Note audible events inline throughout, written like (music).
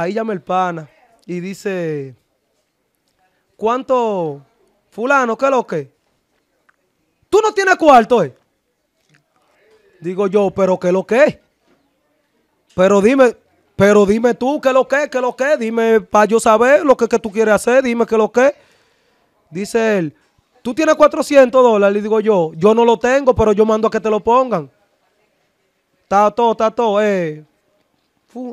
Ahí llama el pana y dice, ¿cuánto? Fulano, ¿qué lo que? Tú no tienes cuarto, eh. Digo yo, pero ¿qué lo que Pero dime, pero dime tú, ¿qué lo que ¿Qué lo que Dime para yo saber lo que, que tú quieres hacer, dime qué lo que Dice él, tú tienes 400 dólares, le digo yo, yo no lo tengo, pero yo mando a que te lo pongan. Está todo, está todo, eh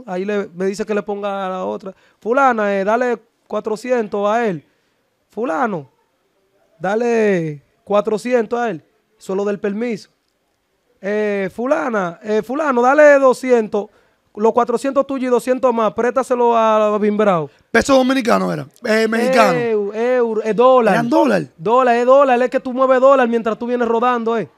ahí me dice que le ponga a la otra. Fulana, eh, dale 400 a él. Fulano, dale 400 a él. Solo del permiso. Eh, fulana, eh, fulano, dale 200. Los 400 tuyos y 200 más, préstaselo a Bimbrao. ¿Peso dominicano era? ¿Mexicano? Euro, euro, dólar. ¿Eran dólar? Dólar, es dólar. Es que tú mueves dólar mientras tú vienes rodando, eh.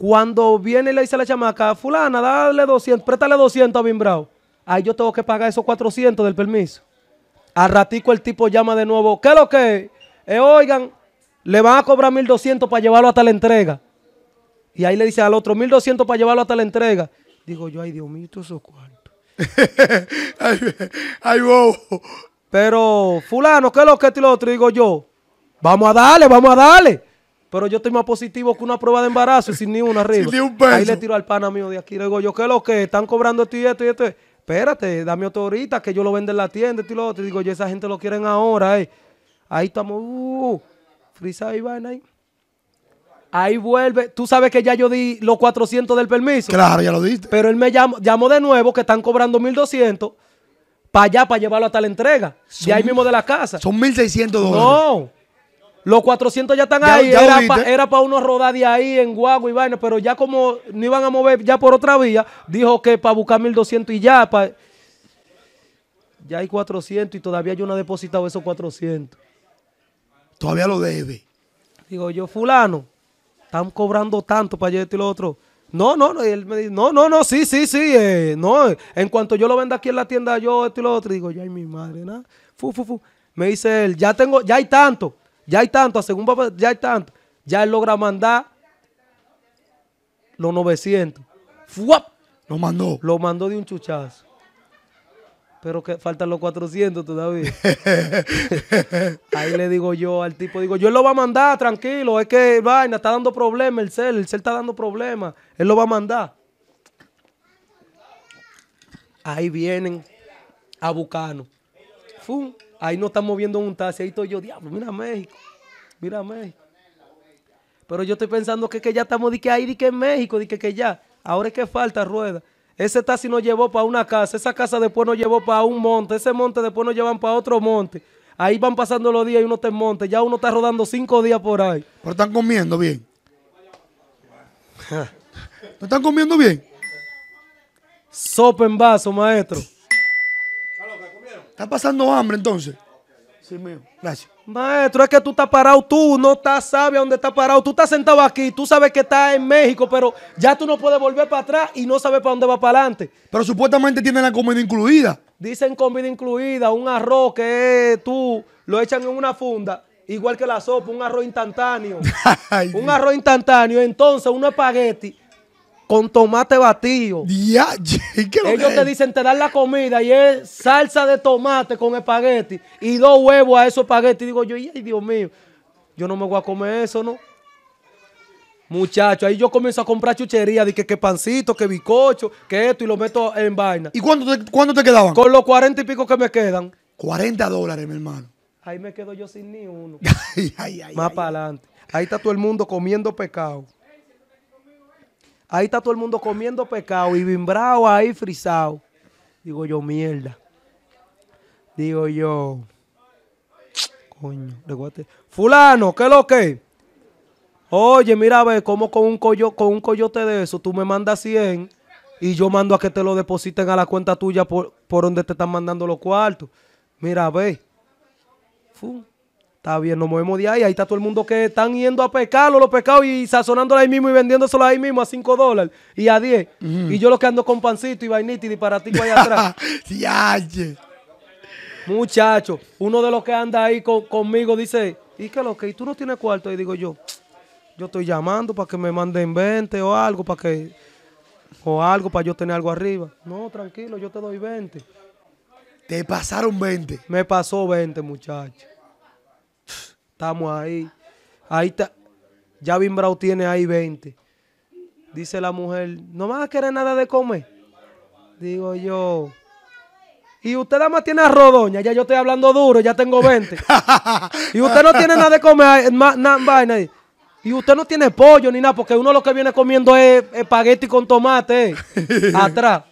Cuando viene y le dice a la chamaca, fulana, dale 200, préstale 200 a Bimbrao. Ahí yo tengo que pagar esos 400 del permiso. Al ratico el tipo llama de nuevo, ¿qué es lo que? Eh, oigan, le van a cobrar 1200 para llevarlo hasta la entrega. Y ahí le dice al otro, 1200 para llevarlo hasta la entrega. Digo yo, ay Dios mío, esos cuantos. (laughs) ay, ay Pero, fulano, ¿qué es lo que te lo otro? Digo yo, vamos a darle, vamos a darle. Pero yo estoy más positivo que una prueba de embarazo y sin (laughs) ni una arriba. Ahí le tiro al pana mío de aquí. Le digo, yo, ¿qué es lo que? Están cobrando esto y esto y esto. Espérate, dame otro ahorita que yo lo vendo en la tienda, y lo otro. digo, yo, esa gente lo quieren ahora. Eh". Ahí estamos, uh, ahí y vaina ahí. Ahí vuelve. Tú sabes que ya yo di los 400 del permiso. Claro, ya lo diste. Pero él me llamó, de nuevo que están cobrando 1200 para allá, para llevarlo hasta la entrega. y de ahí mismo de la casa. Son 1600 dólares. No. Los 400 ya están ahí. era para uno rodar de ahí en Guagua y vaina, pero ya como no iban a mover ya por otra vía, dijo que para buscar 1200 y ya. ya hay 400 y todavía yo no he depositado esos 400. Todavía lo debe. Digo yo, fulano, están cobrando tanto para esto y lo otro. No, no, no. Y él me dice, no, no, no, sí, sí, sí. Eh, no, en cuanto yo lo venda aquí en la tienda, yo esto y lo otro. Digo, ya, hay mi madre, no, Fu, fu, fu. Me dice él, ya tengo, ya hay tanto. Ya hay tanto, según papá, ya hay tanto. Ya él logra mandar los 900. ¡Fuap! Lo mandó. Lo mandó de un chuchazo. Pero que faltan los 400 todavía. (laughs) Ahí le digo yo al tipo, digo, yo lo va a mandar, tranquilo, es que vaina está dando problemas el cel, el cel está dando problemas, él lo va a mandar. Ahí vienen a Bucano. ¡Fum! Ahí no estamos viendo un taxi, ahí estoy yo, diablo, mira México, mira México. Pero yo estoy pensando que, ya estamos, de que ahí, de que en México, de que, que ya. Ahora es que falta rueda. Ese taxi nos llevó para una casa, esa casa después nos llevó para un monte, ese monte después nos llevan para otro monte. Ahí van pasando los días y uno te en monte, ya uno está rodando cinco días por ahí. Pero están comiendo bien. ¿No están comiendo bien? Sopa en vaso, maestro. ¿Está pasando hambre entonces? Sí, mío. Gracias. Maestro, es que tú estás parado, tú no estás sabio dónde estás parado. Tú estás sentado aquí, tú sabes que estás en México, pero ya tú no puedes volver para atrás y no sabes para dónde va para adelante. Pero supuestamente tienen la comida incluida. Dicen comida incluida, un arroz que tú lo echan en una funda, igual que la sopa, un arroz instantáneo. (laughs) un arroz instantáneo, entonces un espagueti con tomate batido. Ya, Ellos te dicen, te dan la comida y es salsa de tomate con espagueti y dos huevos a esos Y Digo yo, ay, Dios mío, yo no me voy a comer eso, ¿no? Muchacho, ahí yo comienzo a comprar chuchería, de que, qué pancito, que bizcocho, que esto, y lo meto en vaina. ¿Y cuánto te, te quedaban? Con los cuarenta y pico que me quedan. 40 dólares, mi hermano. Ahí me quedo yo sin ni uno. (laughs) Más para adelante. Ahí está todo el mundo comiendo pecado. Ahí está todo el mundo comiendo pecado y vimbrado ahí frisado. Digo yo, mierda. Digo yo, coño, guate, Fulano, ¿qué es lo que? Oye, mira, ve, como con un, coyote de eso tú me mandas 100 y yo mando a que te lo depositen a la cuenta tuya por, por donde te están mandando los cuartos. Mira, ve. Fum. Está bien, nos movemos de ahí. Ahí está todo el mundo que están yendo a pescarlo, los pescados, y sazonándolo ahí mismo y vendiéndoselo ahí mismo a 5 dólares y a 10. Y yo los que ando con pancito y vainita y disparatico ahí atrás. (laughs) Muchacho, uno de los que anda ahí conmigo dice, ¿y qué lo que? ¿Y tú no tienes cuarto? Y digo yo, yo estoy llamando para que me manden 20 o algo, para que... O algo, para yo tener algo arriba. No, tranquilo, yo te doy 20. Te pasaron 20. Me pasó 20, muchachos. Estamos ahí. Ahí está. Javin Brau tiene ahí 20. Dice la mujer, no me vas a querer nada de comer. Digo yo. Y usted nada más tiene arroz, Ya yo estoy hablando duro, ya tengo 20. (laughs) y usted no tiene nada de comer, Y usted no tiene pollo ni nada, porque uno lo que viene comiendo es espagueti con tomate. Eh, (laughs) atrás.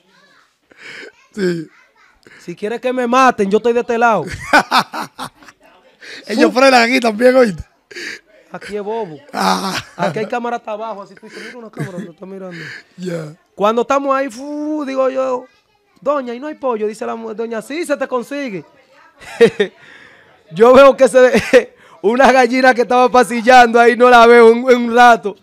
Sí. Si quiere que me maten, yo estoy de este lado. (laughs) Ellos frenan aquí también, hoy. Aquí es bobo. Ah. Aquí hay cámara abajo. Así estoy una cámara, mirando. Cuando estamos ahí, fu, digo yo, doña, y no hay pollo. Dice la doña, sí, se te consigue. (laughs) yo veo que se (laughs) una gallina que estaba pasillando ahí, no la veo en, un rato.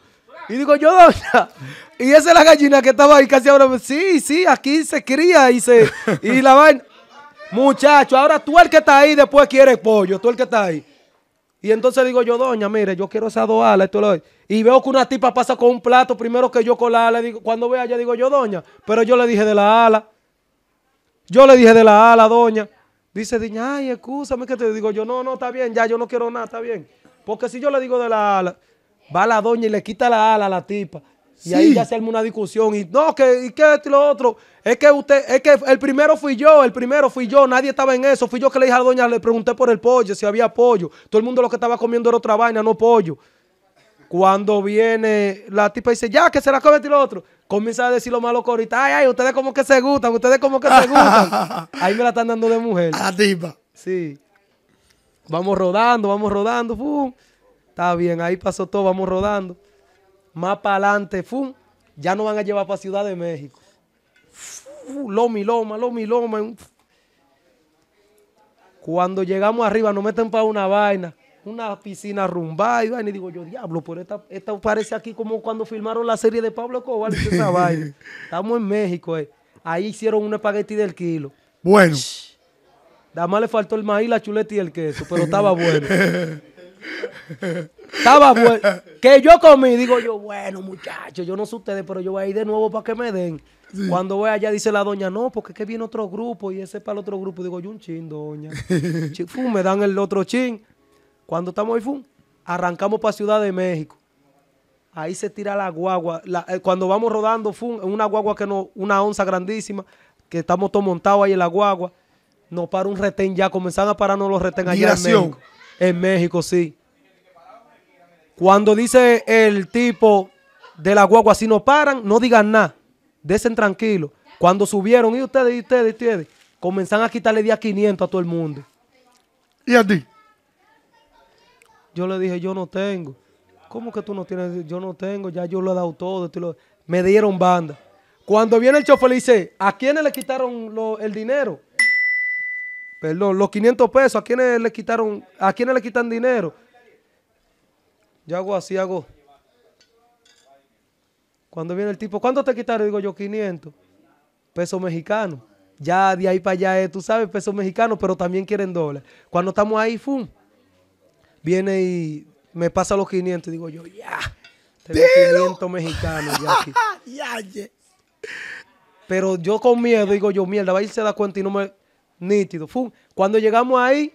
Y digo yo, doña, y esa es la gallina que estaba ahí casi ahora. Sí, sí, aquí se cría y, se, y la vaina. Muchacho, ahora tú el que está ahí después quieres pollo, tú el que está ahí. Y entonces digo yo, doña, mire, yo quiero esas dos alas. Esto lo... Y veo que una tipa pasa con un plato primero que yo con la ala. Digo, cuando vea ya digo yo, doña, pero yo le dije de la ala. Yo le dije de la ala, doña. Dice, doña, ay, escúchame que te digo yo, no, no, está bien, ya, yo no quiero nada, está bien. Porque si yo le digo de la ala, va la doña y le quita la ala a la tipa. Y ahí ya se arma una discusión. Y no, que, y qué esto lo otro. Es que usted, es que el primero fui yo, el primero fui yo, nadie estaba en eso. Fui yo que le dije a la doña, le pregunté por el pollo, si había pollo. Todo el mundo lo que estaba comiendo era otra vaina, no pollo. Cuando viene la tipa y dice, ya, que se la come y lo otro. Comienza a decir lo malo que ahorita. Ay, ay, ustedes como que se gustan, ustedes como que se (laughs) gustan. Ahí me la están dando de mujer. la tipa. Sí. Vamos rodando, vamos rodando. está bien, ahí pasó todo, vamos rodando más para adelante, ¡fum! ya nos van a llevar para Ciudad de México. Los Loma los loma, Cuando llegamos arriba nos meten para una vaina, una piscina rumba y vaina. digo yo, diablo, pero esta, esta parece aquí como cuando filmaron la serie de Pablo Cobal (laughs) vaina. Estamos en México, eh. ahí hicieron un espagueti del kilo. Bueno. Dame le faltó el maíz, la chuleta y el queso, pero estaba (laughs) bueno. Estaba bueno. Que yo comí, digo yo, bueno, muchachos, yo no sé ustedes, pero yo voy a ir de nuevo para que me den. Cuando voy allá, dice la doña, no, porque es que viene otro grupo y ese es para el otro grupo. Digo, yo un chin, doña. (laughs) me dan el otro chin. Cuando estamos ahí, arrancamos para Ciudad de México. Ahí se tira la guagua. Eh, cuando vamos rodando, una guagua que no, una onza grandísima, que estamos todos montados ahí en la guagua. Nos para un retén ya, comenzaron a pararnos los retén allá en México. En México, sí. Cuando dice el tipo de la guagua, si no paran, no digan nada. Desen tranquilo. Cuando subieron, y ustedes, y ustedes, y ustedes, comenzaron a quitarle día 500 a todo el mundo. ¿Y a ti? Yo le dije, yo no tengo. ¿Cómo que tú no tienes? Yo no tengo, ya yo lo he dado todo. Me dieron banda. Cuando viene el chofer le dice, ¿a quiénes le quitaron lo, el dinero? Perdón, pues, los 500 pesos, ¿a quiénes le quitaron? ¿A quiénes le quitan dinero? Yo hago así, hago. Cuando viene el tipo, ¿cuánto te quitaron? Digo yo, 500 pesos mexicanos. Ya de ahí para allá eh, tú sabes, pesos mexicanos, pero también quieren dólares. Cuando estamos ahí, ¡fum! Viene y me pasa los 500 digo yo, ya. Tengo 500 mexicanos ya aquí. (laughs) Pero yo con miedo digo yo, mierda, va a irse a dar cuenta y no me nítido. Cuando llegamos ahí,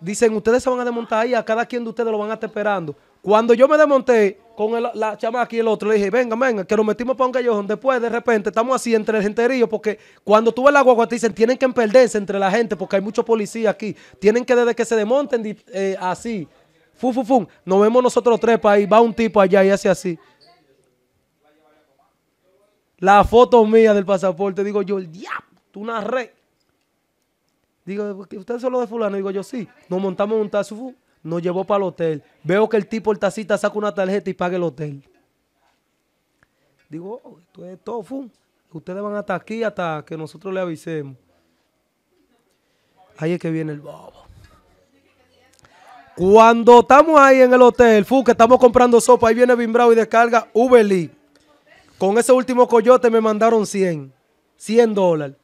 dicen, ustedes se van a desmontar ahí, a cada quien de ustedes lo van a estar esperando. Cuando yo me desmonté con la chamaca y el otro, le dije, venga, venga, que lo metimos para un callejón. Después, de repente, estamos así entre el genterío, porque cuando tuve ves la guagua, dicen, tienen que perderse entre la gente, porque hay muchos policía aquí. Tienen que, desde que se desmonten, eh, así, fu, fu, fu, nos vemos nosotros tres para ahí, va un tipo allá y hace así. La foto mía del pasaporte, digo yo, el diablo, una re. Digo, ¿usted son solo de fulano? Digo yo, sí. Nos montamos en un taxi, nos llevó para el hotel. Veo que el tipo, el tacita, saca una tarjeta y paga el hotel. Digo, oh, esto es tofu. Ustedes van hasta aquí hasta que nosotros le avisemos. Ahí es que viene el bobo. Cuando estamos ahí en el hotel, fu, que estamos comprando sopa, ahí viene Bimbrao y descarga Uberly. Con ese último coyote me mandaron 100. 100 dólares.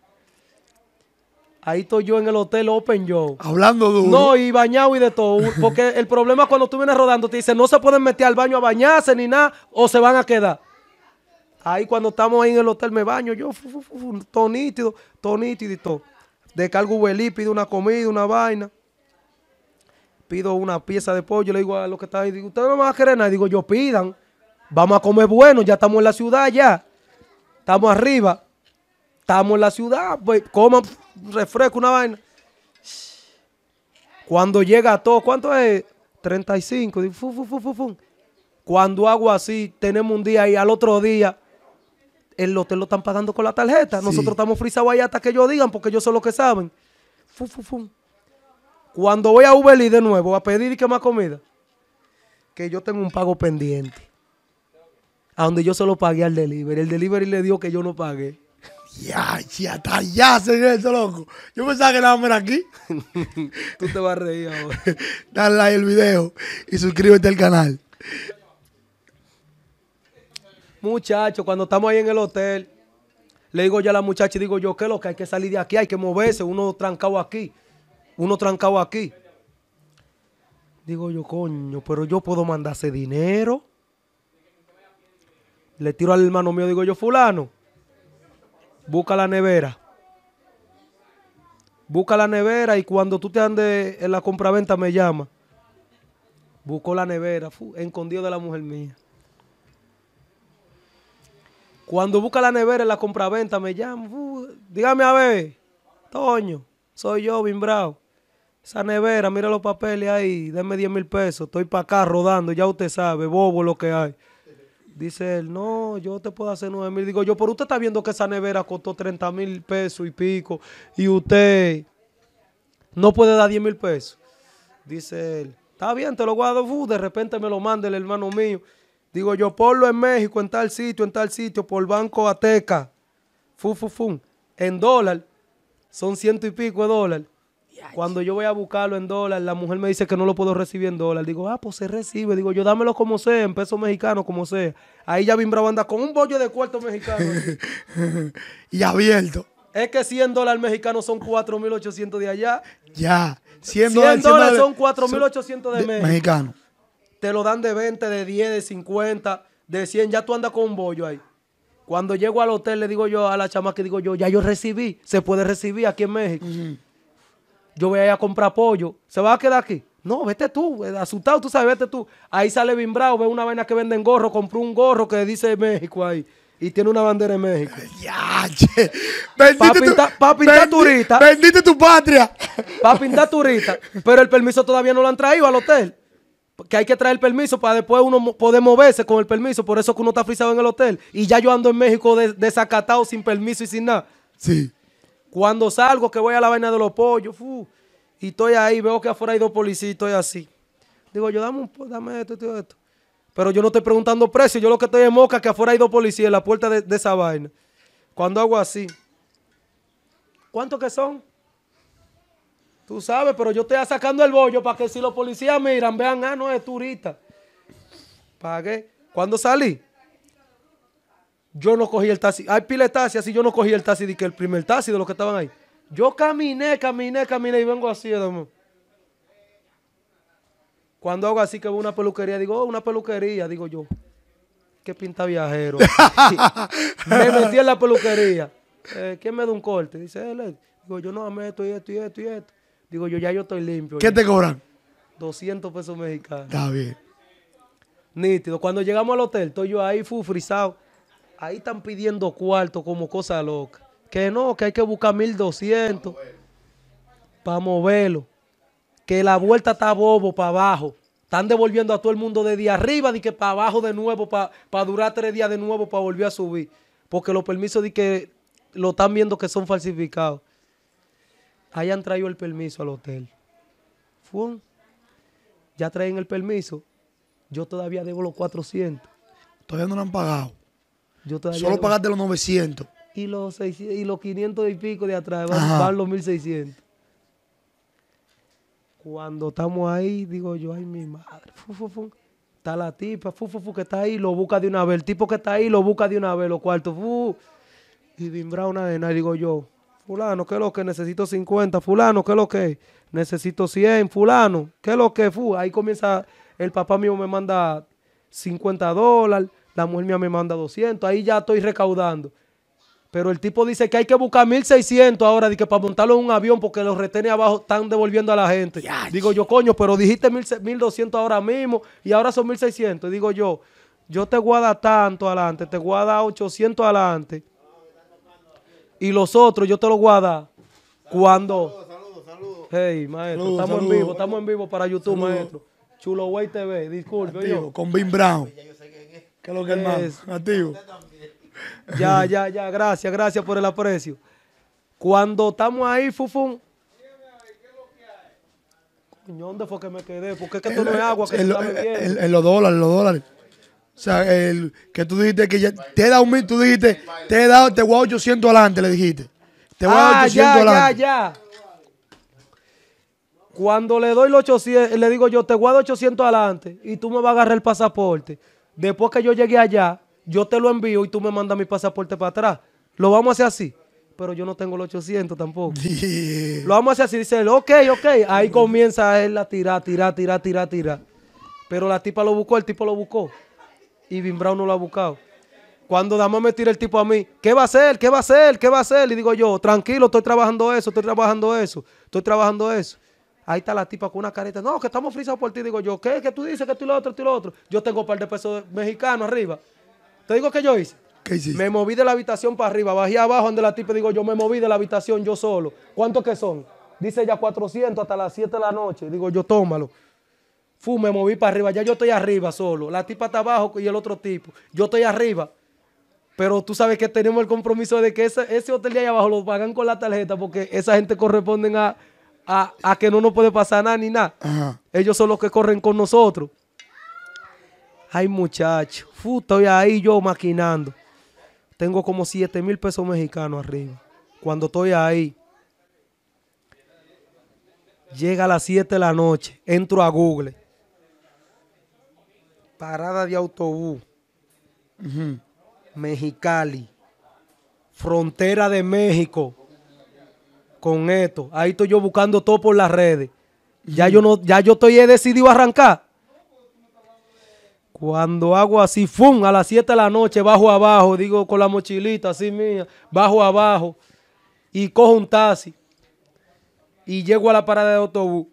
Ahí estoy yo en el hotel Open yo. Hablando duro. No, y bañado y de todo. (laughs) Porque el problema es cuando tú vienes rodando, te dicen, no se pueden meter al baño a bañarse ni nada, o se van a quedar. Ahí cuando estamos ahí en el hotel me baño, yo, fu, fu, todo nítido, todo nítido y todo. Descargo Uber pido una comida, una vaina. Pido una pieza de pollo, le digo a los que están ahí, digo, ¿ustedes no van a querer nada? Digo, yo pidan, vamos a comer bueno, ya estamos en la ciudad, ya. Estamos arriba. Estamos en la ciudad, pues coman refresco, una vaina. Cuando llega a todo, ¿cuánto es? 35. Cuando hago así, tenemos un día y al otro día, el hotel lo están pagando con la tarjeta. Nosotros estamos frisados allá hasta que ellos digan, porque ellos son los que saben. Cuando voy a Uber de nuevo a pedir y que más comida, que yo tengo un pago pendiente. A donde yo se lo pagué al delivery. El delivery le dio que yo no pagué. Ya, ya, está ya, señor, loco. Yo pensaba que nada más era aquí. (laughs) Tú te vas a reír ahora. (laughs) Dale like al video y suscríbete al canal. Muchachos, cuando estamos ahí en el hotel, le digo ya a la muchacha, y digo yo, ¿qué es lo que hay que salir de aquí? Hay que moverse, uno trancado aquí, uno trancado aquí. Digo yo, coño, pero yo puedo mandarse dinero. Le tiro al hermano mío, digo yo, fulano, busca la nevera. Busca la nevera y cuando tú te andes en la compraventa me llama. Busco la nevera, fu, escondido de la mujer mía. Cuando busca la nevera en la compraventa me llama. dígame a ver, Toño, soy yo, Bravo. Esa nevera, mira los papeles ahí, denme 10 mil pesos. Estoy para acá rodando, ya usted sabe, bobo lo que hay. Dice él, no, yo te puedo hacer nueve mil. Digo yo, pero usted está viendo que esa nevera costó 30 mil pesos y pico y usted no puede dar 10 mil pesos. Dice él, está bien, te lo guardo. Uh, de repente me lo manda el hermano mío. Digo yo, ponlo en México, en tal sitio, en tal sitio, por Banco Ateca. Fu, fu, fu. En dólar, son ciento y pico de dólar. Cuando yo voy a buscarlo en dólar, la mujer me dice que no lo puedo recibir en dólares. Digo, ah, pues se recibe. Digo, yo dámelo como sea, en pesos mexicanos, como sea. Ahí ya Bimbra anda con un bollo de cuarto mexicano. (laughs) y abierto. Es que 100 dólares mexicanos son 4.800 de allá. Ya. 100, dólares, son 4.800 de, de Mexicano. Te lo dan de 20, de 10, de 50, de 100. Ya tú andas con un bollo ahí. Cuando llego al hotel, le digo yo a la chamaca, digo yo, ya yo recibí. Se puede recibir aquí en México yo voy a ir a comprar pollo, ¿se va a quedar aquí? No, vete tú, eh, asustado, tú sabes, vete tú. Ahí sale Bimbrao, ve una vaina que venden gorro, compró un gorro que dice México ahí. Y tiene una bandera en México. (laughs) Ya, che. Para pintar, pa pintar turista. Bendite tu patria. Para pintar turista. Pero el permiso todavía no lo han traído al hotel que hay que traer el permiso para después uno poder moverse con el permiso. Por eso que uno está frisado en el hotel. Y ya yo ando en México desacatado, sin permiso y sin nada. Sí. Cuando salgo, que voy a la vaina de los pollos, y estoy ahí, veo que afuera hay dos policías y estoy así. Digo, yo dame, un, dame esto, esto, esto. Pero yo no estoy preguntando precio, yo lo que estoy es moca, que afuera hay dos policías en la puerta de, esa vaina. Cuando hago así, ¿cuántos que son? Tú sabes, pero yo estoy sacando el bollo para que si los policías miran, vean, ah, no, es turista. ¿Para qué? ¿Cuándo salí? yo no cogí el taxi. Hay pila taxi, así yo no cogí el taxi, de que el primer taxi de los que estaban ahí. Yo caminé, caminé, caminé y vengo así, hermano. Cuando hago así que veo una peluquería, digo, oh, una peluquería, digo yo, qué pinta viajero. (laughs) me metí en la peluquería. Eh, ¿Quién me da un corte? Dice, él, digo, yo no, me esto y esto y esto y esto. Digo, yo ya yo estoy limpio. ¿Qué te cobran? 200 pesos mexicanos. Está bien. Nítido. Cuando llegamos al hotel, estoy yo ahí, fui frisado. Ahí están pidiendo cuarto como cosa loca. Que no, que hay que buscar 1200 para moverlo. Que la vuelta está bobo para abajo. Están devolviendo a todo el mundo de día arriba, de que para abajo de nuevo, para, durar tres días de nuevo, para volver a subir. Porque los permisos de que lo están viendo que son falsificados. ahí han traído el permiso al hotel. ya traen el permiso. Yo todavía debo los 400. Todavía no lo han pagado. Yo todavía Solo pagaste los 900. Y los, y los 500 y pico de atrás van, pagar los 1600. Cuando estamos ahí, digo yo, ay, mi madre. Fu, Está la tipa, que está ahí, lo busca de una vez. El tipo que está ahí, lo busca de una vez, los cuartos. Y vimbra una de y digo yo, fulano, ¿qué es lo que? Necesito 50, fulano, ¿qué es lo que? Necesito 100, fulano, ¿qué es lo que? Ahí comienza, el papá mío me manda 50 dólares la mujer mía me manda 200, ahí ya estoy recaudando. Pero el tipo dice que hay que buscar 1600 ahora que para montarlo en un avión porque los retenes abajo están devolviendo a la gente. Digo yo, coño, pero dijiste 1200 ahora mismo y ahora son 1600. Digo yo, yo te guarda tanto adelante, te guarda 800 adelante. Y los otros yo te los guarda cuando. Hey, maestro, estamos en vivo, estamos en vivo para YouTube, maestro. Chulo Way TV, disculpe. Con Bim Brown. ¿Qué es lo que, hermano? Nativo. Ya, ya, ya. Gracias, gracias por el aprecio. Cuando estamos ahí, Fufun. ¿dónde fue que me quedé? Porque es que esto no es agua que los dólares, los dólares. O sea, el, que tú dijiste que ya te he dado un mil, tú dijiste, te he dado, te voy a 800 adelante, le dijiste. Te voy a 800 ah, adelante. Ya, ya. Cuando le doy los 800, le digo yo, te voy a 800 adelante y tú me vas a agarrar el pasaporte. Después que yo llegué allá, yo te lo envío y tú me mandas mi pasaporte para atrás. Lo vamos a hacer así. Pero yo no tengo el 800 tampoco. Lo vamos a hacer así. Dice él, ok, ok. Ahí comienza él a tirar, tirar, tirar, tirar, tirar. Pero la tipa lo buscó, el tipo lo buscó. Y Vin no lo ha buscado. Cuando damos a tira el tipo a mí, ¿qué va a hacer? ¿Qué va a hacer? ¿Qué va a hacer? Y digo yo, tranquilo, estoy trabajando eso, estoy trabajando eso, estoy trabajando eso. Ahí está la tipa con una careta. No, que estamos frisados por ti. Digo yo, ¿qué? ¿Qué tú dices? Que tú y lo otro? ¿Tú y lo otro? Yo tengo un par de pesos mexicanos arriba. Te digo que yo hice. ¿Qué hiciste? Me moví de la habitación para arriba. Bajé abajo donde la tipa digo, yo me moví de la habitación yo solo. ¿Cuántos que son? Dice ya 400 hasta las 7 de la noche. Digo yo, tómalo. Fu, me moví para arriba. Ya yo estoy arriba solo. La tipa está abajo y el otro tipo. Yo estoy arriba. Pero tú sabes que tenemos el compromiso de que ese, ese hotel de ahí abajo lo pagan con la tarjeta porque esa gente corresponden a a, que no nos puede pasar nada ni nada. Ellos son los que corren con nosotros. Ay, muchachos estoy ahí yo maquinando. Tengo como 7 mil pesos mexicanos arriba. Cuando estoy ahí, llega a las 7 de la noche, entro a Google. Parada de autobús. Mexicali. Frontera de México con esto. Ahí estoy yo buscando todo por las redes. Ya yo no, ya yo estoy he decidido arrancar. Cuando hago así, ¡fum! A las 7 de la noche bajo abajo, digo con la mochilita así mía, bajo abajo y cojo un taxi y llego a la parada de autobús.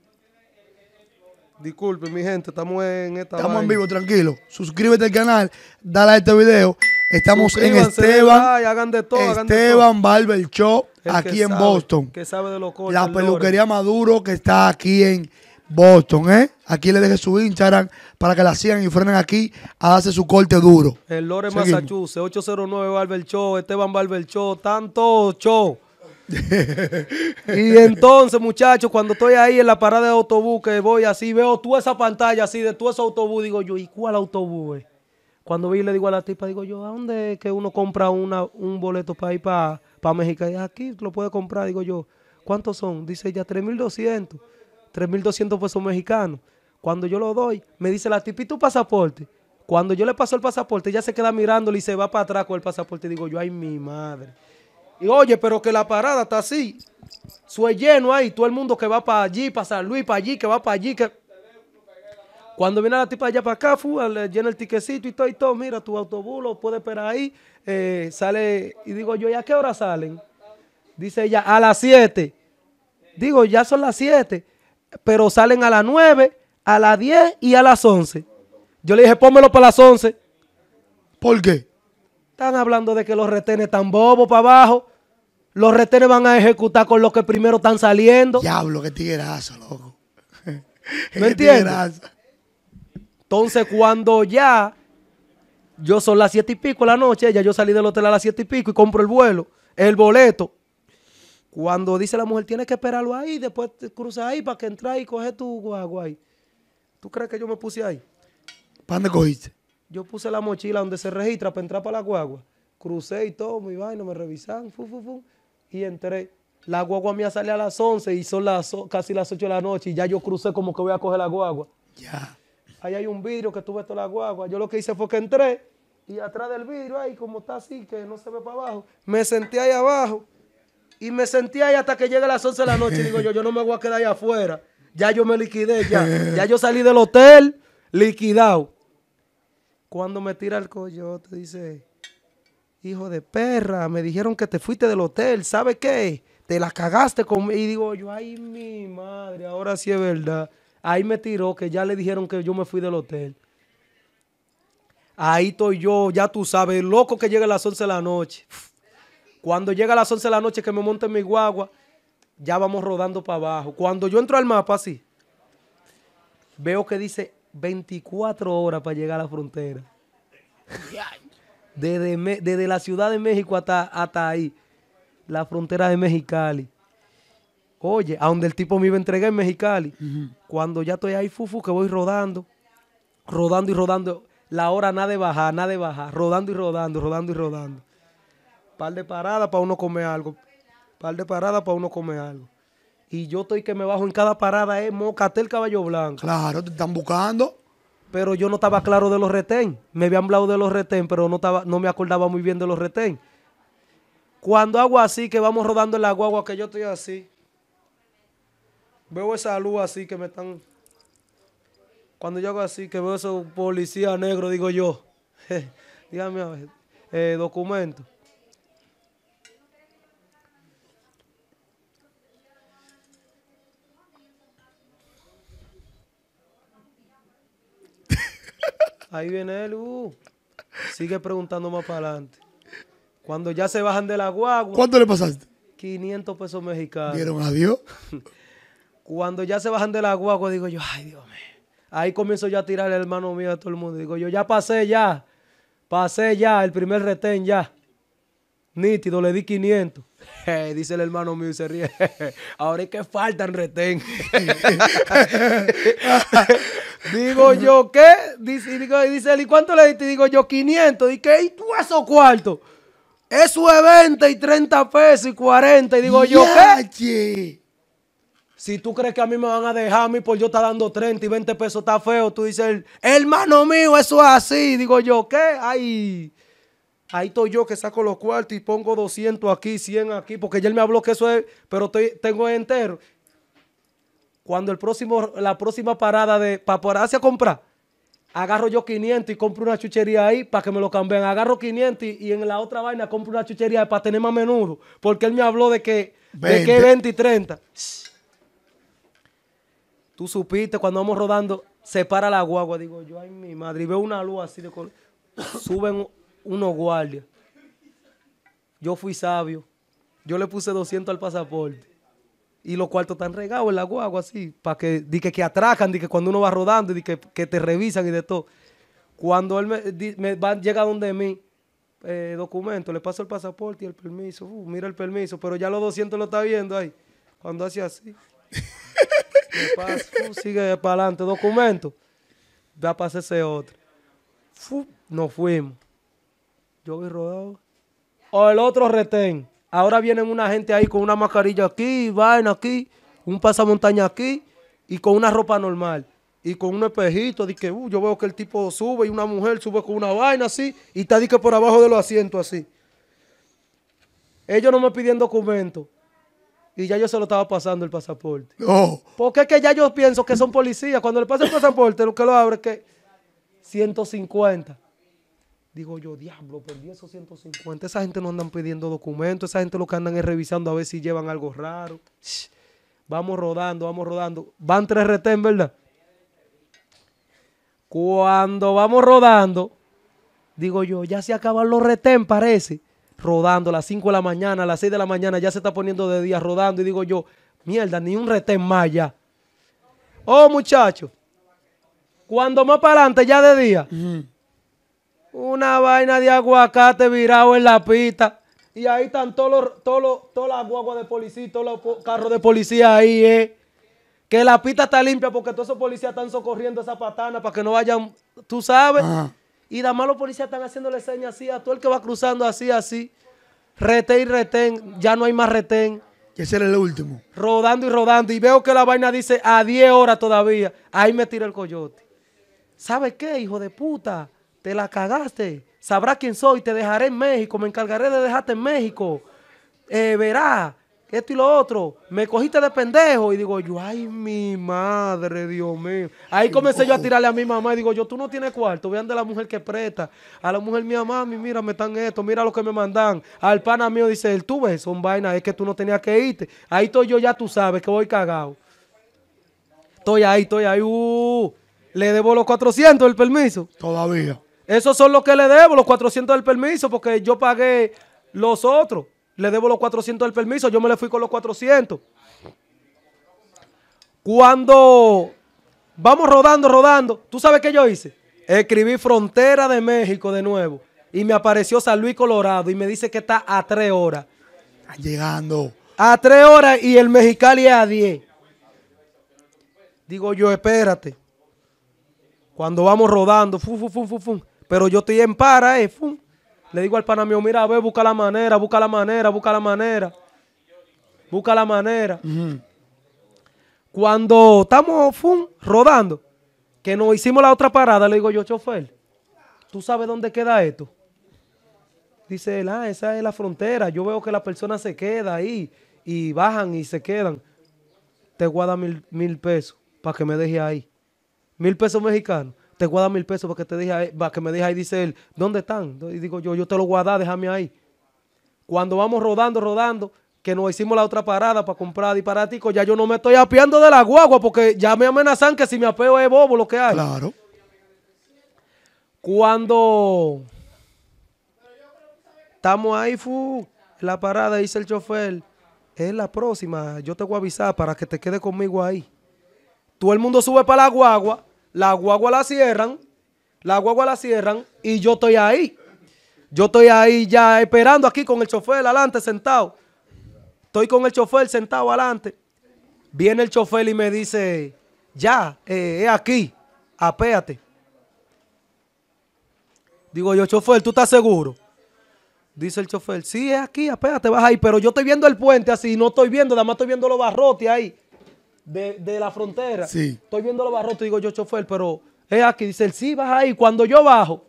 Disculpe, mi gente, estamos en esta. Estamos en vivo, tranquilo. Suscríbete al canal, dale a este video. Estamos en Esteban, Esteban Barber Show, aquí en Boston. La peluquería Maduro que está aquí en Boston, ¿eh? Aquí le deje su Instagram para que la sigan y frenen aquí a darse su corte duro. El Lore Massachusetts, 809 Barber Show, Esteban Barber Show, tanto show. (laughs) y entonces, muchachos, cuando estoy ahí en la parada de autobús que voy así, veo tú esa pantalla así de tú ese autobús, digo yo, ¿y cuál autobús eh? Cuando vi le digo a la tipa, digo yo, ¿a dónde es que uno compra una, un boleto para ir para México? Y aquí lo puede comprar, digo yo, ¿cuántos son? Dice ella, 3.200, 3.200 pesos mexicanos. Cuando yo lo doy, me dice la tipa, ¿y tu pasaporte? Cuando yo le paso el pasaporte, ella se queda mirándole y se va para atrás con el pasaporte. Digo yo, ay, mi madre. Y oye, pero que la parada está así. Sue lleno ahí, todo el mundo que va para allí, para San Luis, para allí, que va para allí, que... Cuando viene la tipa allá para acá, le eh, llena el tiquecito y todo y todo. Mira, tu autobús lo puede esperar ahí. Eh, sale, y digo yo, ¿y a qué hora salen? Dice ella, a las 7. Digo, ya son las 7, pero salen a las 9, a las 10 y a las 11. Yo le dije, pónmelo para las 11. ¿Por qué? Están hablando de que los retenes están bobos para abajo. Los retenes van a ejecutar con los que primero están saliendo. Diablo, qué tiguerazo, loco. ¿No (laughs) entiendes? Entonces, cuando ya yo son las siete y pico de la noche, ya yo salí del hotel a las siete y pico y compro el vuelo, el boleto. Cuando dice la mujer, tienes que esperarlo ahí, después cruza ahí para que entras y coges tu guagua ahí. ¿Tú crees que yo me puse ahí? ¿Para dónde cogiste? Yo puse la mochila donde se registra para entrar para la guagua. Crucé y todo, mi vaina, me revisan, fu, fu, fu, y entré. La guagua mía sale a las 11 y son las, casi las 8 de la noche y ya yo crucé como que voy a coger la guagua. Ya ahí hay un vidrio que tuve toda la guagua. Yo lo que hice fue que entré y atrás del vidrio, ahí como está así, que no se ve para abajo, me senté ahí abajo y me senté ahí hasta que llegue las 11 de la noche. digo yo, yo no me voy a quedar ahí afuera. Ya yo me liquidé, ya. (laughs) Ya yo salí del hotel liquidado. Cuando me tira el te dice, hijo de perra, me dijeron que te fuiste del hotel, ¿sabe qué? Te la cagaste conmigo. Y digo yo, ay, mi madre, ahora sí es verdad. Ahí me tiró que ya le dijeron que yo me fui del hotel. Ahí estoy yo, ya tú sabes, loco que llega a las 11 de la noche. Cuando llega a las 11 de la noche que me monte mi guagua, ya vamos rodando para abajo. Cuando yo entro al mapa así, veo que dice 24 horas para llegar a la frontera. Desde, la Ciudad de México hasta, hasta ahí, la frontera de Mexicali. Oye, a donde el tipo me iba a entregar en Mexicali. Cuando ya estoy ahí, fufu, que voy rodando, rodando y rodando. La hora nada de bajar, nada de bajar. Rodando y rodando, rodando y rodando. Par de paradas para uno comer algo. Par de paradas para uno comer algo. Y yo estoy que me bajo en cada parada, es eh, el caballo blanco. Claro, te están buscando. Pero yo no estaba claro de los retén. Me habían hablado de los retén, pero no, estaba, no me acordaba muy bien de los retén. Cuando hago así, que vamos rodando el la guagua, que yo estoy así Veo esa luz así que me están... Cuando yo hago así, que veo esos policías negros, digo yo. (laughs) Dígame a ver, eh, documento. (laughs) Ahí viene él, uh, Sigue preguntando más para adelante. Cuando ya se bajan de la guagua. ¿Cuánto le pasaste? 500 pesos mexicanos. ¿Dieron adiós? (laughs) Cuando ya se bajan de la guagua, digo yo, ay Dios mío. Ahí comienzo yo a tirar el hermano mío a todo el mundo. Digo yo, ya pasé ya. Pasé ya, el primer retén ya. Nítido, le di 500. (laughs) Eh, dice el hermano mío y se ríe. (laughs) Ahora es que faltan retén. (laughs) digo yo, ¿qué? Dice, él, ¿y cuánto le diste? Digo yo, 500. Dice, ¿y tú esos cuarto Eso es 20 y 30 pesos y 40. Y digo yo, ¿qué? Si tú crees que a mí me van a dejar, a mí por yo está dando 30 y 20 pesos está feo, tú dices, hermano mío, eso es así. Digo yo, ¿qué? Ay, ahí estoy yo que saco los cuartos y pongo 200 aquí, 100 aquí, porque ya él me habló que eso es, pero tengo entero. Cuando el próximo, la próxima parada de, para pararse a comprar, agarro yo 500 y compro una chuchería ahí para que me lo cambien. Agarro 500 y en la otra vaina compro una chuchería para tener más menudo, porque él me habló de que, de que 20 y 30. Tú supiste cuando vamos rodando, se para la guagua. Digo, yo, ay, mi madre. Y veo una luz así de color. Suben unos guardias. Yo fui sabio. Yo le puse 200 al pasaporte. Y los cuartos están regados en la guagua así. Para que, di que, que atracan, di que cuando uno va rodando, di que, que te revisan y de todo. Cuando él me, llega donde mí, eh, documento, le paso el pasaporte y el permiso. Uh, mira el permiso, pero ya los 200 lo está viendo ahí. Cuando hace así paso, sigue para adelante, documento. a pasar ese otro. nos fuimos. Yo vi rodado. O el otro retén. Ahora vienen una gente ahí con una mascarilla aquí, vaina aquí, un pasamontaña aquí y con una ropa normal. Y con un espejito, que uh, yo veo que el tipo sube y una mujer sube con una vaina así y está que por abajo de los asientos así. Ellos no me piden documento y ya yo se lo estaba pasando el pasaporte. No. Porque es que ya yo pienso que son policías. Cuando le pasa el pasaporte, lo que lo abre es que 150. Digo yo, diablo, perdí esos 150. Esa gente no andan pidiendo documentos. Esa gente lo que andan es revisando a ver si llevan algo raro. Vamos rodando, vamos rodando. Van tres retén, ¿verdad? Cuando vamos rodando, digo yo, ya se acaban los retén, parece rodando a las 5 de la mañana, a las 6 de la mañana, ya se está poniendo de día rodando y digo yo, mierda, ni un retén más ya. Oh, muchachos, cuando más para adelante, ya de día, una vaina de aguacate virado en la pista. Y ahí están todos los, todos guaguas de policía, todos los carros de policía ahí, eh. Que la pista está limpia porque todos esos policías están socorriendo a esa patana para que no vayan, tú sabes. Y además los policías están haciéndole señas así a todo el que va cruzando así, así. Retén y retén, ya no hay más retén. Que ese era el último. Rodando y rodando. Y veo que la vaina dice a 10 horas todavía. Ahí me tira el coyote. ¿Sabes qué, hijo de puta? Te la cagaste. Sabrá quién soy. Te dejaré en México. Me encargaré de dejarte en México. Eh, verá, esto y lo otro, me cogiste de pendejo. Y digo yo, ay, mi madre, Dios mío. Ahí comencé yo a tirarle a mi mamá y digo yo, tú no tienes cuarto, vean de la mujer que presta. A la mujer mía, mami, mira, me están esto, mira lo que me mandan. Al pana mío dice, el tú ves, son vainas, es que tú no tenías que irte. Ahí estoy yo, ya tú sabes que voy cagado. Estoy ahí, estoy ahí, uh. le debo los 400 del permiso. Todavía. Esos son los que le debo, los 400 del permiso, porque yo pagué los otros le debo los 400 del permiso, yo me le fui con los 400. Cuando vamos rodando, rodando, ¿tú sabes qué yo hice? Escribí Frontera de México de nuevo y me apareció San Luis Colorado y me dice que está a tres horas. llegando. A tres horas y el Mexicali a diez. Digo yo, espérate. Cuando vamos rodando, fum, fum, fum, fum, fum. Pero yo estoy en para, eh, fum. Le digo al pana mira, ve, busca la manera, busca la manera, busca la manera. Busca la manera. Cuando estamos rodando, que nos hicimos la otra parada, le digo yo, chofer, ¿tú sabes dónde queda esto? Dice él, ah, esa es la frontera. Yo veo que la persona se queda ahí y bajan y se quedan. Te guarda mil, mil pesos para que me deje ahí. Mil pesos mexicanos te voy mil pesos para que, te dije va que me deja ahí, dice él, ¿dónde están? Y digo yo, yo te lo guarda déjame ahí. Cuando vamos rodando, rodando, que nos hicimos la otra parada para comprar disparatico, ya yo no me estoy apeando de la guagua porque ya me amenazan que si me apeo es bobo lo que hay. Claro. Cuando estamos ahí, fu, la parada, dice el chofer, es la próxima, yo te voy a avisar para que te quede conmigo ahí. Todo el mundo sube para la guagua la guagua la cierran, la guagua la cierran y yo estoy ahí. Yo estoy ahí ya esperando aquí con el chofer adelante sentado. Estoy con el chofer sentado adelante. Viene el chofer y me dice, ya, eh, es aquí, apéate. Digo yo, chofer, ¿tú estás seguro? Dice el chofer, sí, es aquí, apéate, vas ahí, pero yo estoy viendo el puente así, no estoy viendo, nada más estoy viendo los barrotes ahí de, la frontera. Sí. Estoy viendo los barrotes y digo yo, chofer, pero es aquí. Dice el si baja ahí. Cuando yo bajo,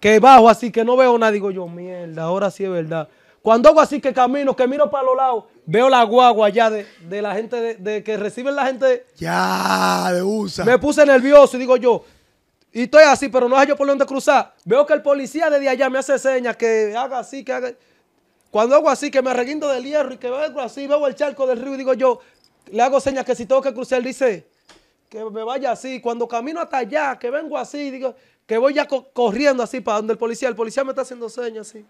que bajo así, que no veo nada, digo yo, mierda, ahora sí es verdad. Cuando hago así que camino, que miro para los lados, veo la guagua allá de, la gente, de, que reciben la gente. Ya, de USA. Me puse nervioso y digo yo, y estoy así, pero no hay yo por dónde cruzar. Veo que el policía de allá me hace señas, que haga así, que haga... Cuando hago así, que me arreguindo del hierro y que veo así, veo el charco del río y digo yo, le hago señas que si tengo que cruzar, dice que me vaya así. Cuando camino hasta allá, que vengo así, digo, que voy ya corriendo así para donde el policía. El policía me está haciendo señas así.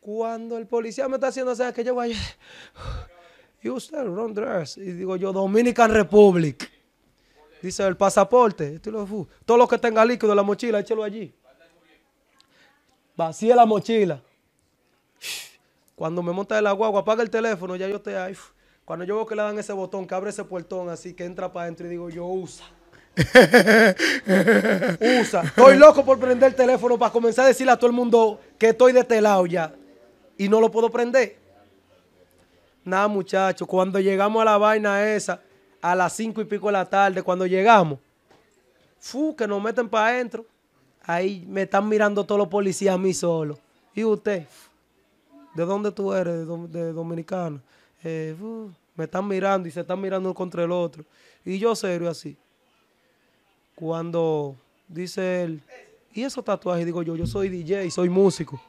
Cuando el policía me está haciendo señas, que yo vaya. Y usted, ron dress. Y digo yo, Dominican Republic. Dice el pasaporte. Todo lo que tenga líquido en la mochila, échelo allí. Vacíe la mochila. Cuando me monta el agua, apaga el teléfono, ya yo estoy ahí. Cuando yo veo que le dan ese botón, que abre ese puertón así, que entra para adentro y digo, yo usa. (laughs) usa. Estoy loco por prender el teléfono para comenzar a decirle a todo el mundo que estoy de este lado ya. Y no lo puedo prender. Nada, muchachos. Cuando llegamos a la vaina esa, a las cinco y pico de la tarde, cuando llegamos, fu, que nos meten para adentro. Ahí me están mirando todos los policías a mí solo. Y usted, ¿de dónde tú eres? De, dominicano eh, me están mirando y se están mirando uno contra el otro. Y yo serio así. Cuando dice él, ¿y esos tatuajes? Digo yo, yo soy DJ, soy músico.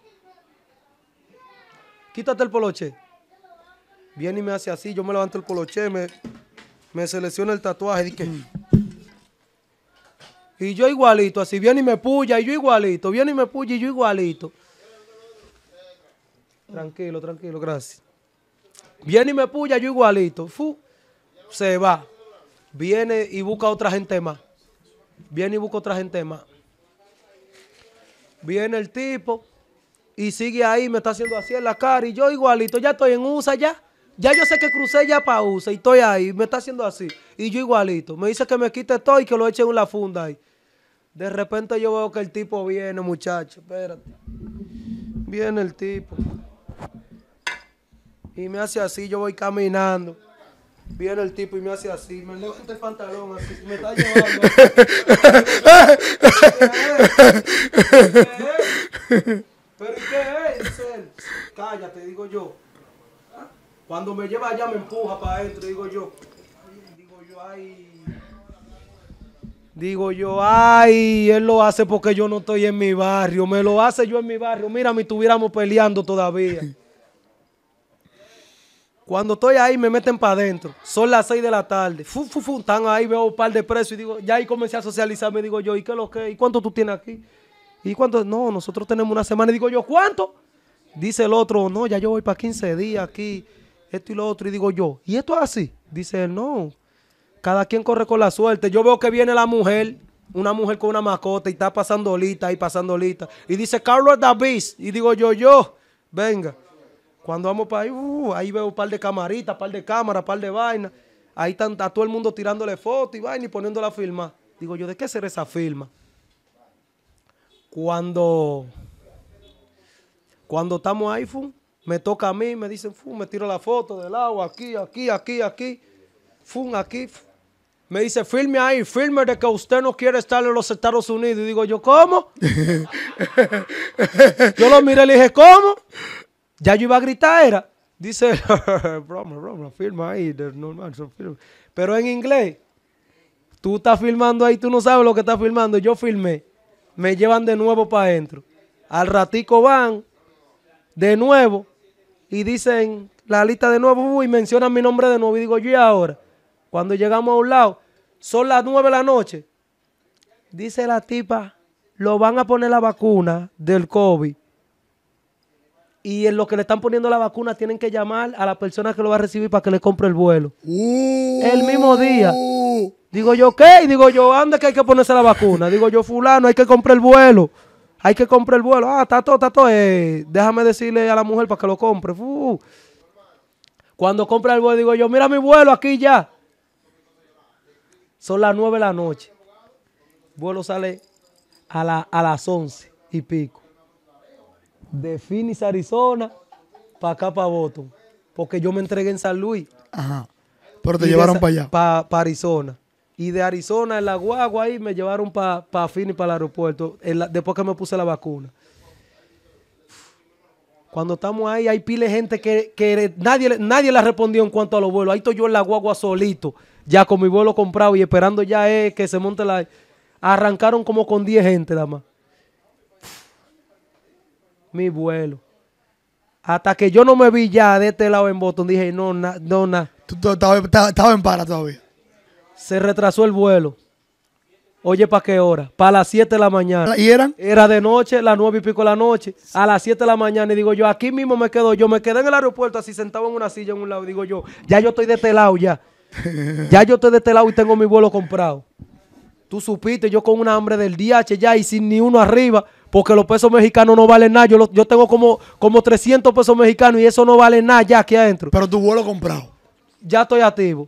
Quítate el poloche. Viene y me hace así, yo me levanto el poloche, me, me selecciona el tatuaje. Dije, y yo igualito, así viene y me puya, y yo igualito, viene y me puya, y yo igualito. Tranquilo, tranquilo, gracias. Viene y me puya, yo igualito. Fu, se va. Viene y busca otra gente más. Viene y busca otra gente más. Viene el tipo y sigue ahí, me está haciendo así en la cara. Y yo igualito, ya estoy en USA ya. Ya yo sé que crucé ya para USA y estoy ahí, me está haciendo así. Y yo igualito. Me dice que me quite todo y que lo eche en la funda ahí. De repente yo veo que el tipo viene, muchacho. Espérate. Viene el tipo y me hace así, yo voy caminando. Viene el tipo y me hace así, me levanta el pantalón así, me está llevando. ¿Pero qué es? Él? Cállate, digo yo. Cuando me lleva allá me empuja para adentro, digo yo. Digo yo, ay. Digo yo, ay, él lo hace porque yo no estoy en mi barrio. Me lo hace yo en mi barrio. Mira, me estuviéramos peleando todavía. Cuando estoy ahí me meten para adentro. Son las 6 de la tarde. están ahí, veo un par de presos y digo, ya ahí comencé a socializarme. Digo yo, ¿y qué es lo que? ¿Y cuánto tú tienes aquí? ¿Y cuánto? No, nosotros tenemos una semana. Y digo yo, ¿cuánto? Dice el otro, no, ya yo voy para 15 días aquí, esto y lo otro. Y digo yo, ¿y esto es así? Dice él, no. Cada quien corre con la suerte. Yo veo que viene la mujer, una mujer con una mascota y está pasando lista y pasando lista. Y dice, Carlos Davis. Y digo yo, yo, venga. Cuando vamos para ahí, uh, ahí veo un par de camaritas, un par de cámaras, un par de vainas. Ahí está todo el mundo tirándole fotos y vaina y poniéndola a filmar. Digo yo, ¿de qué será esa firma? Cuando, cuando estamos ahí, me toca a mí, me dicen, me tiro la foto del agua, aquí, aquí, aquí, aquí, aquí. Me dice, firme ahí, firme de que usted no quiere estar en los Estados Unidos. Y digo yo, ¿cómo? (laughs) yo lo miré y le dije, ¿cómo? Ya yo iba a gritar, era. Dice, (laughs) broma, broma, firma ahí, normal, firma. Pero en inglés, tú estás filmando ahí, tú no sabes lo que estás filmando. Yo filmé, me llevan de nuevo para adentro. Al ratico van, de nuevo, y dicen la lista de nuevo, y mencionan mi nombre de nuevo. Y digo, yo y ahora, cuando llegamos a un lado, son las nueve de la noche. Dice la tipa, lo van a poner la vacuna del COVID y en lo que le están poniendo la vacuna tienen que llamar a la persona que lo va a recibir para que le compre el vuelo. Uh. el mismo día. Digo yo, ¿qué? Digo yo, anda que hay que ponerse la vacuna. Digo yo, fulano, hay que comprar el vuelo. Hay que comprar el vuelo. Ah, está todo, está eh, todo. déjame decirle a la mujer para que lo compre. Cuando compre el vuelo, digo yo, mira mi vuelo aquí ya. Son las nueve de la noche. vuelo sale a, a las once y pico de Phoenix, Arizona, para acá, para Boston. Porque yo me entregué en San Luis. Ajá. Pero te llevaron para allá. Para Arizona. Y de Arizona, en la guagua ahí, me llevaron para pa Phoenix, para el aeropuerto. después que me puse la vacuna. Cuando estamos ahí, hay pile de gente que, que, nadie, nadie la respondió en cuanto a los vuelos. Ahí estoy yo en la guagua solito, ya con mi vuelo comprado y esperando ya eh, que se monte la... Arrancaron como con 10 gente nada más mi vuelo. Hasta que yo no me vi ya de este lado en Boston, dije, no, no, no, no. Estaba en para todavía. Se retrasó el vuelo. Oye, ¿para qué hora? Para las 7 de la mañana. ¿Y eran? Era de noche, las 9 y pico de la noche. A las 7 de la mañana. Y digo yo, aquí mismo me quedo. Yo me quedé en el aeropuerto así sentado en una silla en un lado. Digo yo, ya yo estoy de este lado ya. (laughs) ya yo estoy de este lado y tengo mi vuelo comprado. Tú supiste, yo con una hambre del DH ya y sin ni uno arriba porque los pesos mexicanos no valen nada. Yo, tengo como, como 300 pesos mexicanos y eso no vale nada ya aquí adentro. Pero tu vuelo comprado. Ya estoy activo.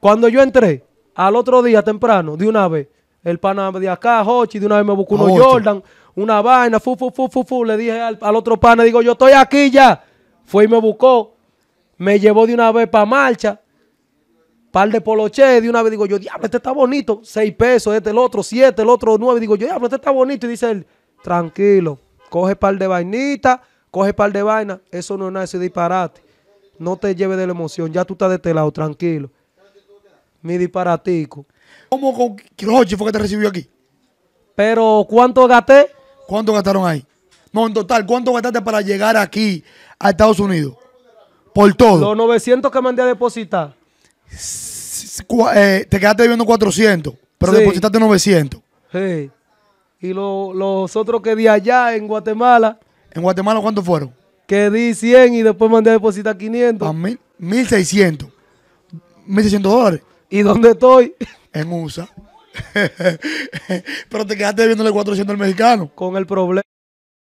Cuando yo entré, al otro día temprano, de una vez, el pana de acá, Hochi, de una vez me buscó unos Jordan, una vaina, fu, fu, fu, fu, fu. Le dije al, al otro pana, digo, yo estoy aquí ya. Fue y me buscó. Me llevó de una vez para marcha par de poloche, de una vez digo yo, diablo, este está bonito, seis pesos, este el otro, siete, el otro nueve, digo yo, diablo, este está bonito, y dice él, tranquilo, coge par de vainita, coge par de vaina, eso no es nada, ese disparate, no te lleves de la emoción, ya tú estás de este lado, tranquilo, mi disparatico. ¿Cómo con fue que te recibió aquí? Pero, ¿cuánto gasté? ¿Cuánto gastaron ahí? No, en total, ¿cuánto gastaste para llegar aquí a Estados Unidos? Por todo. Los 900 que mandé a depositar. Eh, te quedaste debiendo 400, pero depositaste 900. Y los otros que di allá en Guatemala. ¿En Guatemala cuántos fueron? Que di 100 y después mandé a depositar 500. A ah, mil, 1600. 1600 dólares. ¿Y dónde estoy? (laughs) En USA. (laughs) pero te quedaste debiéndole 400 al mexicano. Con el problema.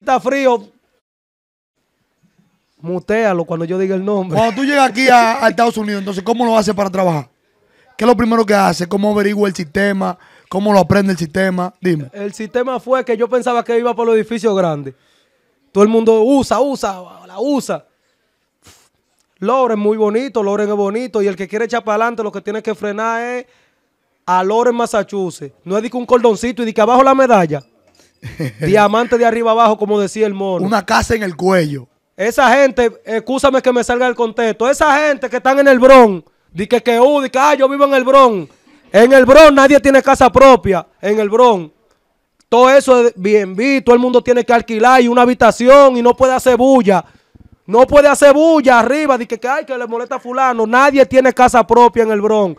Está frío, Mutealo cuando yo diga el nombre. Cuando tú llegas aquí a, Estados Unidos, entonces, ¿cómo lo haces para trabajar? ¿Qué es lo primero que hace? ¿Cómo averigua el sistema? ¿Cómo lo aprende el sistema? Dime. El sistema fue que yo pensaba que iba por los edificios grandes. Todo el mundo usa, usa, la usa. Loren muy bonito, Loren es bonito. Y el que quiere echar para adelante, lo que tiene que frenar es a Loren, Massachusetts. No es de que un cordoncito y de que abajo la medalla. (laughs) Diamante de arriba abajo, como decía el mono. Una casa en el cuello. Esa gente, escúchame que me salga el contexto, esa gente que están en el Bron, di que que, uh, di que, ah, yo vivo en el Bron. En el Bron nadie tiene casa propia, en el Bron. Todo eso es bien visto, todo el mundo tiene que alquilar y una habitación y no puede hacer bulla. No puede hacer bulla arriba, di que, que, ay, que le molesta a fulano. Nadie tiene casa propia en el Bron.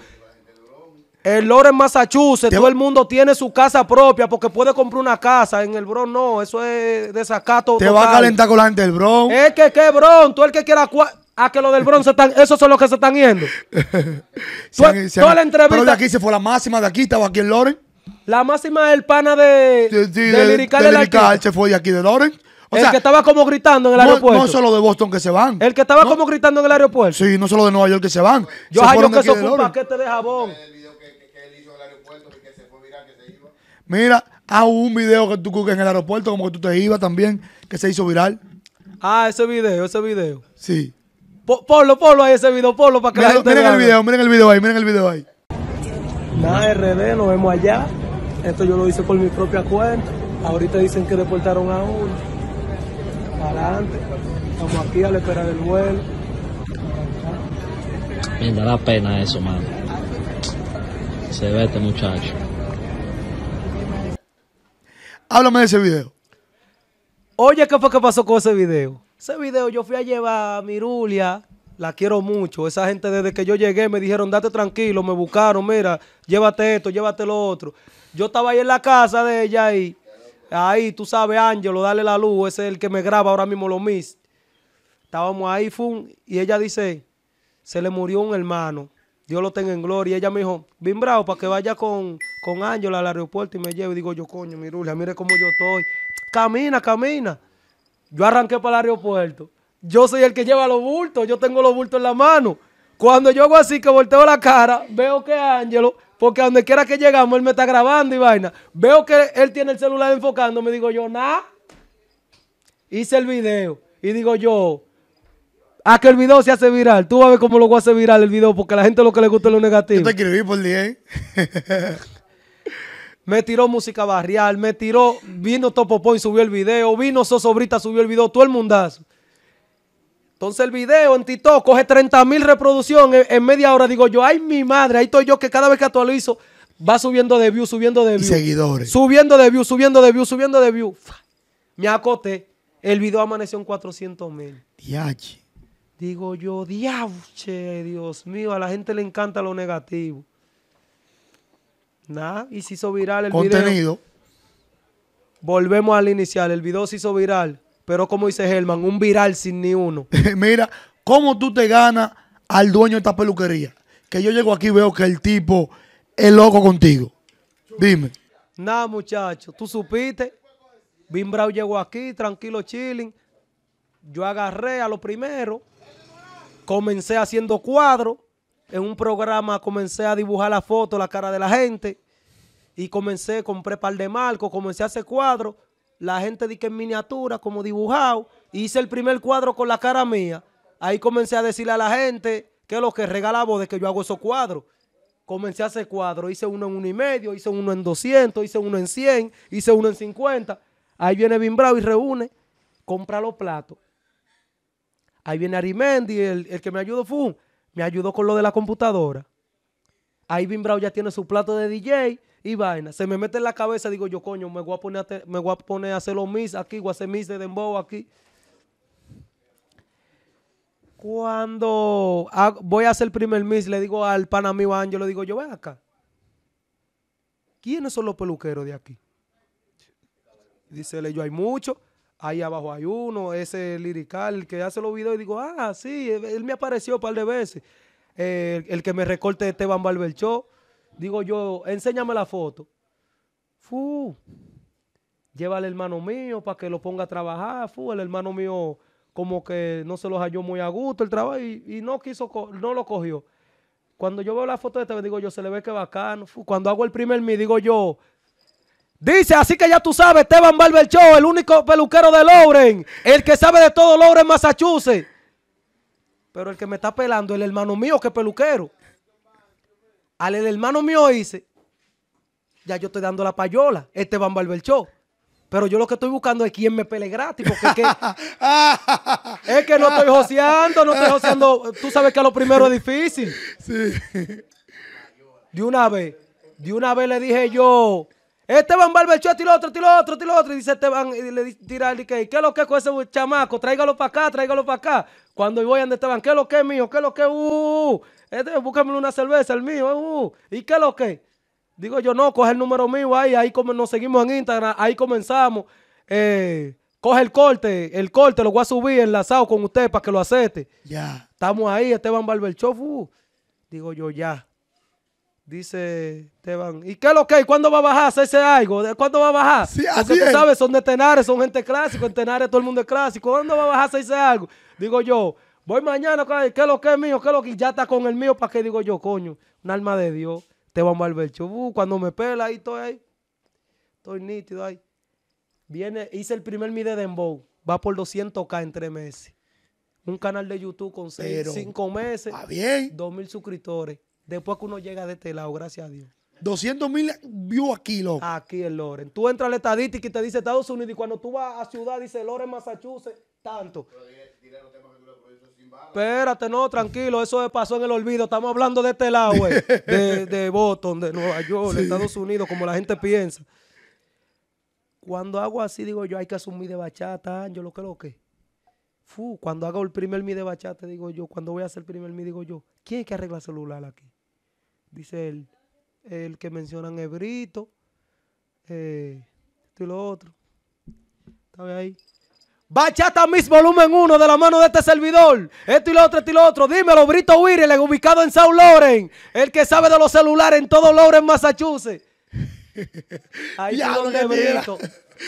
El Loren Massachusetts, todo el mundo tiene su casa propia porque puede comprar una casa. En el Bronx no, eso es desacato. Te va a calentar con la gente del Bronx. Es que, ¿qué Bronx? Tú el que quiera... A que lo del Bronx están... Esos son los que se están yendo. (laughs) toda la entrevista... Pero de aquí se fue la máxima, de aquí estaba aquí en Loren. La máxima del pana de... de, Lirical, de, se fue de aquí de Loren. O el que estaba como gritando en el aeropuerto. No solo de Boston que se van. El que estaba como gritando en el aeropuerto. Sí, no solo de Nueva York que se van. Yo, se que eso fue un paquete de jabón. Mira, a un video que tú coges en el aeropuerto, como que tú te ibas también, que se hizo viral. Ah, ese video, ese video. Sí. Ponlo, polo, polo ahí ese video, polo para que la Miren el video, miren el video ahí, miren el video ahí. Nada, RD, nos vemos allá. Esto yo lo hice por mi propia cuenta. Ahorita dicen que deportaron a uno. Para adelante. Estamos aquí a la espera del vuelo. Me da la pena eso, mano. Se ve este muchacho. Háblame de ese video. Oye, ¿qué fue que pasó con ese video? Ese video yo fui a llevar a Mirulia, la quiero mucho. Esa gente desde que yo llegué me dijeron, date tranquilo, me buscaron, mira, llévate esto, llévate lo otro. Yo estaba ahí en la casa de ella y ahí, tú sabes, Ángelo, dale la luz, ese es el que me graba ahora mismo lo mis. Estábamos ahí, y ella dice, se le murió un hermano. Dios lo tenga en gloria. Y Ella me dijo, bien bravo, para que vaya con Ángela al aeropuerto y me lleve. Y digo yo, coño, Mirulia, mire cómo yo estoy. Camina, camina. Yo arranqué para el aeropuerto. Yo soy el que lleva los bultos. Yo tengo los bultos en la mano. Cuando yo hago así, que volteo la cara, veo que Ángelo, porque donde quiera que llegamos, él me está grabando y vaina. Veo que él tiene el celular enfocando. Me digo yo, nada. Hice el video. Y digo yo, a ah, que el video se hace viral. Tú vas a ver cómo lo voy a hacer viral el video, porque a la gente lo que le gusta es lo negativo. Yo te escribí por 10. (laughs) me tiró música barrial, me tiró, vino Topo subió el video, vino Sosobrita, subió el video, todo el mundazo. Entonces el video en TikTok coge 30 mil reproducciones en, media hora. Digo yo, ay mi madre, ahí estoy yo que cada vez que actualizo va subiendo de view, subiendo de view. seguidores. Subiendo de view, subiendo de view, subiendo de view. Me acoté. El video amaneció en 400 mil. Digo yo, diabuche, Dios mío, a la gente le encanta lo negativo. Nada, y se hizo viral el Contenido. Volvemos al inicial, el video se hizo viral, pero como dice Germán, un viral sin ni uno. (laughs) Mira, ¿cómo tú te ganas al dueño de esta peluquería? Que yo llego aquí y veo que el tipo es loco contigo. Dime. Nada, muchacho, tú supiste. Bim Brown llegó aquí, tranquilo, chilling. Yo agarré a lo primero. Comencé haciendo cuadros. En un programa comencé a dibujar la foto, la cara de la gente. Y comencé, compré par de marcos, comencé a hacer cuadros. La gente di que en miniatura, como dibujado. E hice el primer cuadro con la cara mía. Ahí comencé a decirle a la gente que lo que regalaba de que yo hago esos cuadros. Comencé a hacer cuadros. Hice uno en uno y medio, hice uno en 200, hice uno en 100, hice uno en 50. Ahí viene Bimbrao y reúne, compra los platos. Ahí viene Arimendi, el, el que me ayudó fue, me ayudó con lo de la computadora. Ahí Vin Brown ya tiene su plato de DJ y vaina. Se me mete en la cabeza, digo yo, coño, me voy a poner a, me hacer los mis aquí, voy a hacer mis de dembow aquí. Cuando voy a hacer el primer mis, le digo al pana Ángel, le digo yo, ven acá. ¿Quiénes son los peluqueros de aquí? Dice yo, hay muchos ahí abajo hay uno, ese lirical que hace los videos y digo, ah, sí, él me apareció un par de veces. el, que me recorte Esteban Barberchó, digo yo, enséñame la foto. Fu, lleva al hermano mío para que lo ponga a trabajar. Fu, el hermano mío como que no se los halló muy a gusto el trabajo y, no quiso, no lo cogió. Cuando yo veo la foto de este, digo yo, se le ve que bacano. cuando hago el primer mío, digo yo, Dice, así que ya tú sabes, Esteban Barber Show, el único peluquero de Loren, el que sabe de todo Loren, Massachusetts. Pero el que me está pelando el hermano mío que es peluquero. Al el hermano mío dice, ya yo estoy dando la payola, Esteban Barber Show. Pero yo lo que estoy buscando es quién me pele gratis, porque es que, (laughs) es no estoy joseando, no estoy joseando. Tú sabes que a lo primero es difícil. Sí. De una vez, de una vez le dije yo, Esteban Barberchoff, y otro, y otro, y otro. Y dice Esteban, y le tira el ¿qué es lo que es con ese chamaco? Tráigalo para acá, tráigalo para acá. Cuando voy donde Esteban, ¿qué es lo que es mío? ¿Qué es lo que es? Uh, uh". Este, búscame una cerveza, el mío, uh, ¿y qué es lo que Digo yo, no, coge el número mío ahí, ahí como nos seguimos en Instagram, ahí comenzamos. Eh, coge el corte, el corte lo voy a subir enlazado con usted para que lo acepte. Ya. Estamos ahí, Esteban Barberchoff. Digo yo, ya. Dice Esteban, ¿y qué es lo que? ¿Cuándo va a bajar? ¿Hacerse algo? ¿Cuándo va a bajar? así sabes, son de Tenares, son gente clásica, en Tenares todo el mundo es clásico. ¿Cuándo va a bajar? ¿Hacerse algo? Digo yo, voy mañana, ¿qué es lo que es mío? ¿Qué es lo que? Ya está con el mío, ¿para qué? Digo yo, coño, un alma de Dios, Te Esteban ver Uh, cuando me pela, ahí estoy ahí. Estoy nítido ahí. Viene, hice el primer mide de Dembow, va por 200k en tres meses. Un canal de YouTube con cero. cinco meses, bien. mil suscriptores. Después que uno llega de este lado, gracias a Dios. 200 mil views aquí, loco. Aquí en Loren. Tú entras a la estadística y te dice Estados Unidos. Y cuando tú vas a ciudad, dice Loren, Massachusetts, tanto. Espérate, no, tranquilo, eso pasó en el olvido. Estamos hablando de este lado, (laughs) de, Boston, de Nueva York, de Estados Unidos, como la gente piensa. Cuando hago así, digo yo, hay que asumir de bachata, Yo lo creo que. Fu, cuando hago el primer mi de bachata, digo yo, cuando voy a hacer el primer mi, digo yo, ¿quién hay que arregla celular aquí? dice él, el que mencionan Ebrito, Brito, eh, esto y lo otro. ¿Está ahí? Bachata Miss Volumen 1 de la mano de este servidor. Esto y lo otro, esto y lo otro. Dímelo, Brito Wireless, ubicado en South Loren, El que sabe de los celulares en todo Loren, Massachusetts. (laughs) Ahí está donde Brito.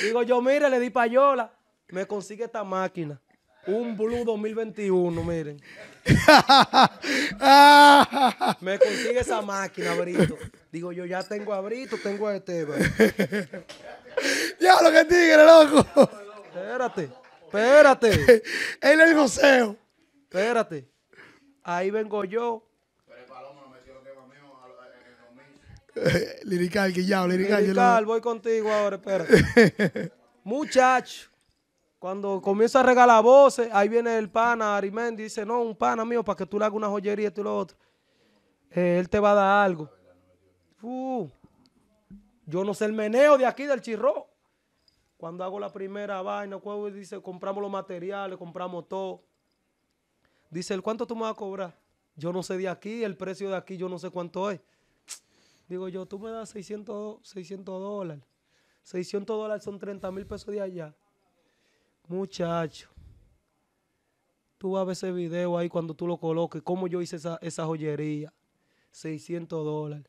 Digo yo, mire, le di payola. Me consigue esta máquina. Un Blue 2021, miren. (laughs) Me consigue esa máquina, Brito. Digo, yo ya tengo a Brito, tengo a Esteban. lo que tigre, loco. Espérate, espérate. (laughs) Él es el museo. Espérate. Ahí vengo yo. lirical, Guillao, lirical. Lirical, voy contigo ahora, espérate. (laughs) Muchacho. Cuando comienza a regalar voces, ahí viene el pana Arimendi dice, no, un pana mío, para que tú le hagas una joyería, y y lo otro. Eh, él te va a dar algo. Uh, yo no sé el meneo de aquí del chirro. Cuando hago la primera vaina, cuando dice, compramos los materiales, compramos todo. Dice, ¿el cuánto tú me vas a cobrar? Yo no sé de aquí, el precio de aquí, yo no sé cuánto es. Digo yo, tú me das 600, 600 dólares. 600 dólares son 30 mil pesos de allá. Muchacho, tú vas a ver ese video ahí cuando tú lo coloques, cómo yo hice esa, esa joyería, 600 dólares.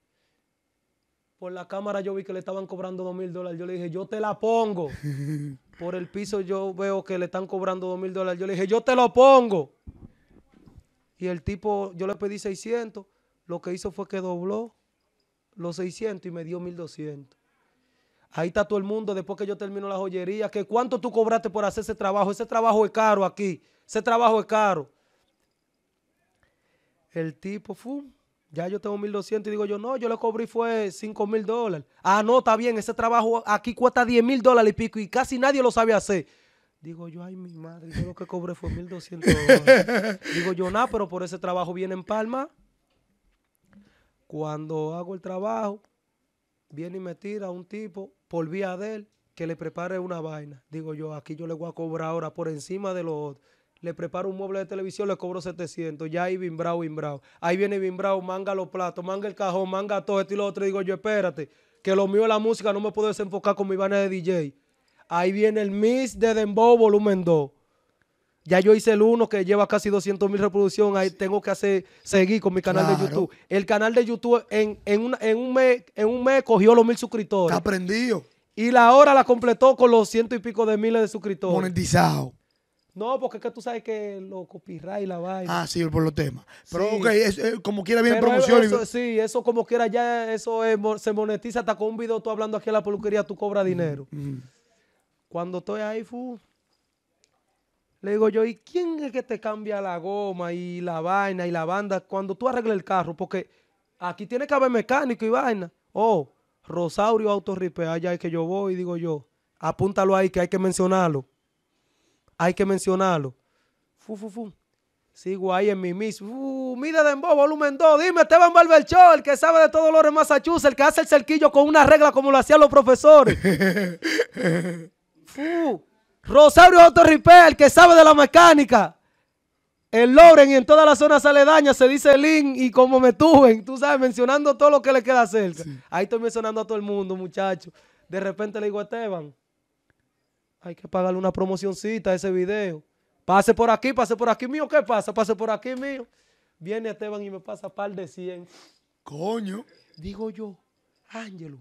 Por la cámara yo vi que le estaban cobrando 2 mil dólares. Yo le dije, yo te la pongo. (laughs) Por el piso yo veo que le están cobrando 2 mil dólares. Yo le dije, yo te lo pongo. Y el tipo, yo le pedí 600. Lo que hizo fue que dobló los 600 y me dio 1200. Ahí está todo el mundo después que yo termino la joyería. ¿Cuánto tú cobraste por hacer ese trabajo? Ese trabajo es caro aquí. Ese trabajo es caro. El tipo, fum, ya yo tengo 1.200 y digo yo, no, yo le cobré fue 5 mil dólares. Ah, no, está bien, ese trabajo aquí cuesta 10,000 mil dólares y pico y casi nadie lo sabe hacer. Digo yo, ay, mi madre, yo lo que cobré fue 1.200 dólares. digo yo, nada, pero por ese trabajo viene en Palma. Cuando hago el trabajo, viene y me tira un tipo por vía de él que le prepare una vaina. Digo yo, aquí yo le voy a cobrar ahora por encima de los Le preparo un mueble de televisión, le cobro 700. Ya ahí Bimbrao, Bimbrao. Ahí viene Bimbrao, manga los platos, manga el cajón, manga todo esto y lo otro. Digo yo, espérate, que lo mío es la música, no me puedo desenfocar con mi vaina de DJ. Ahí viene el Miss de Dembow Volumen 2 ya yo hice el uno que lleva casi 200 mil reproducciones, ahí tengo que hacer, seguir con mi canal de YouTube. El canal de YouTube en, un mes, en un mes cogió los mil suscriptores. Está prendido. Y la hora la completó con los ciento y pico de miles de suscriptores. Monetizado. No, porque es que tú sabes que lo copyright y la vaina. Ah, sí, por los temas. Pero ok, como quiera viene promoción. Sí, eso como quiera ya, eso se monetiza hasta con un video, tú hablando aquí en la peluquería, tú cobras mm, dinero. Mm. Cuando estoy ahí, fu, le digo yo, ¿y quién es que te cambia la goma y la vaina y la banda cuando tú arregles el carro? Porque aquí tiene que haber mecánico y vaina. Oh, Rosario Autorripe, allá es que yo voy, digo yo. Apúntalo ahí que hay que mencionarlo. Hay que mencionarlo. Fu, fu, fu. Sigo ahí en mi mismo. Uh, de voz volumen 2. Dime, Esteban Barberchó, el que sabe de todo lo en Massachusetts, el que hace el cerquillo con una regla como lo hacían los profesores. (laughs) Fu. Rosario otro el que sabe de la mecánica. el Loren y en toda la zona saledaña se dice Lin y como me tuve, tú sabes, mencionando todo lo que le queda cerca. Ahí estoy mencionando a todo el mundo, muchachos. De repente le digo a Esteban, hay que pagarle una promocioncita a ese video. Pase por aquí, pase por aquí mío. ¿Qué pasa? Pase por aquí mío. Viene Esteban y me pasa par de 100. Coño. Digo yo, Ángelo,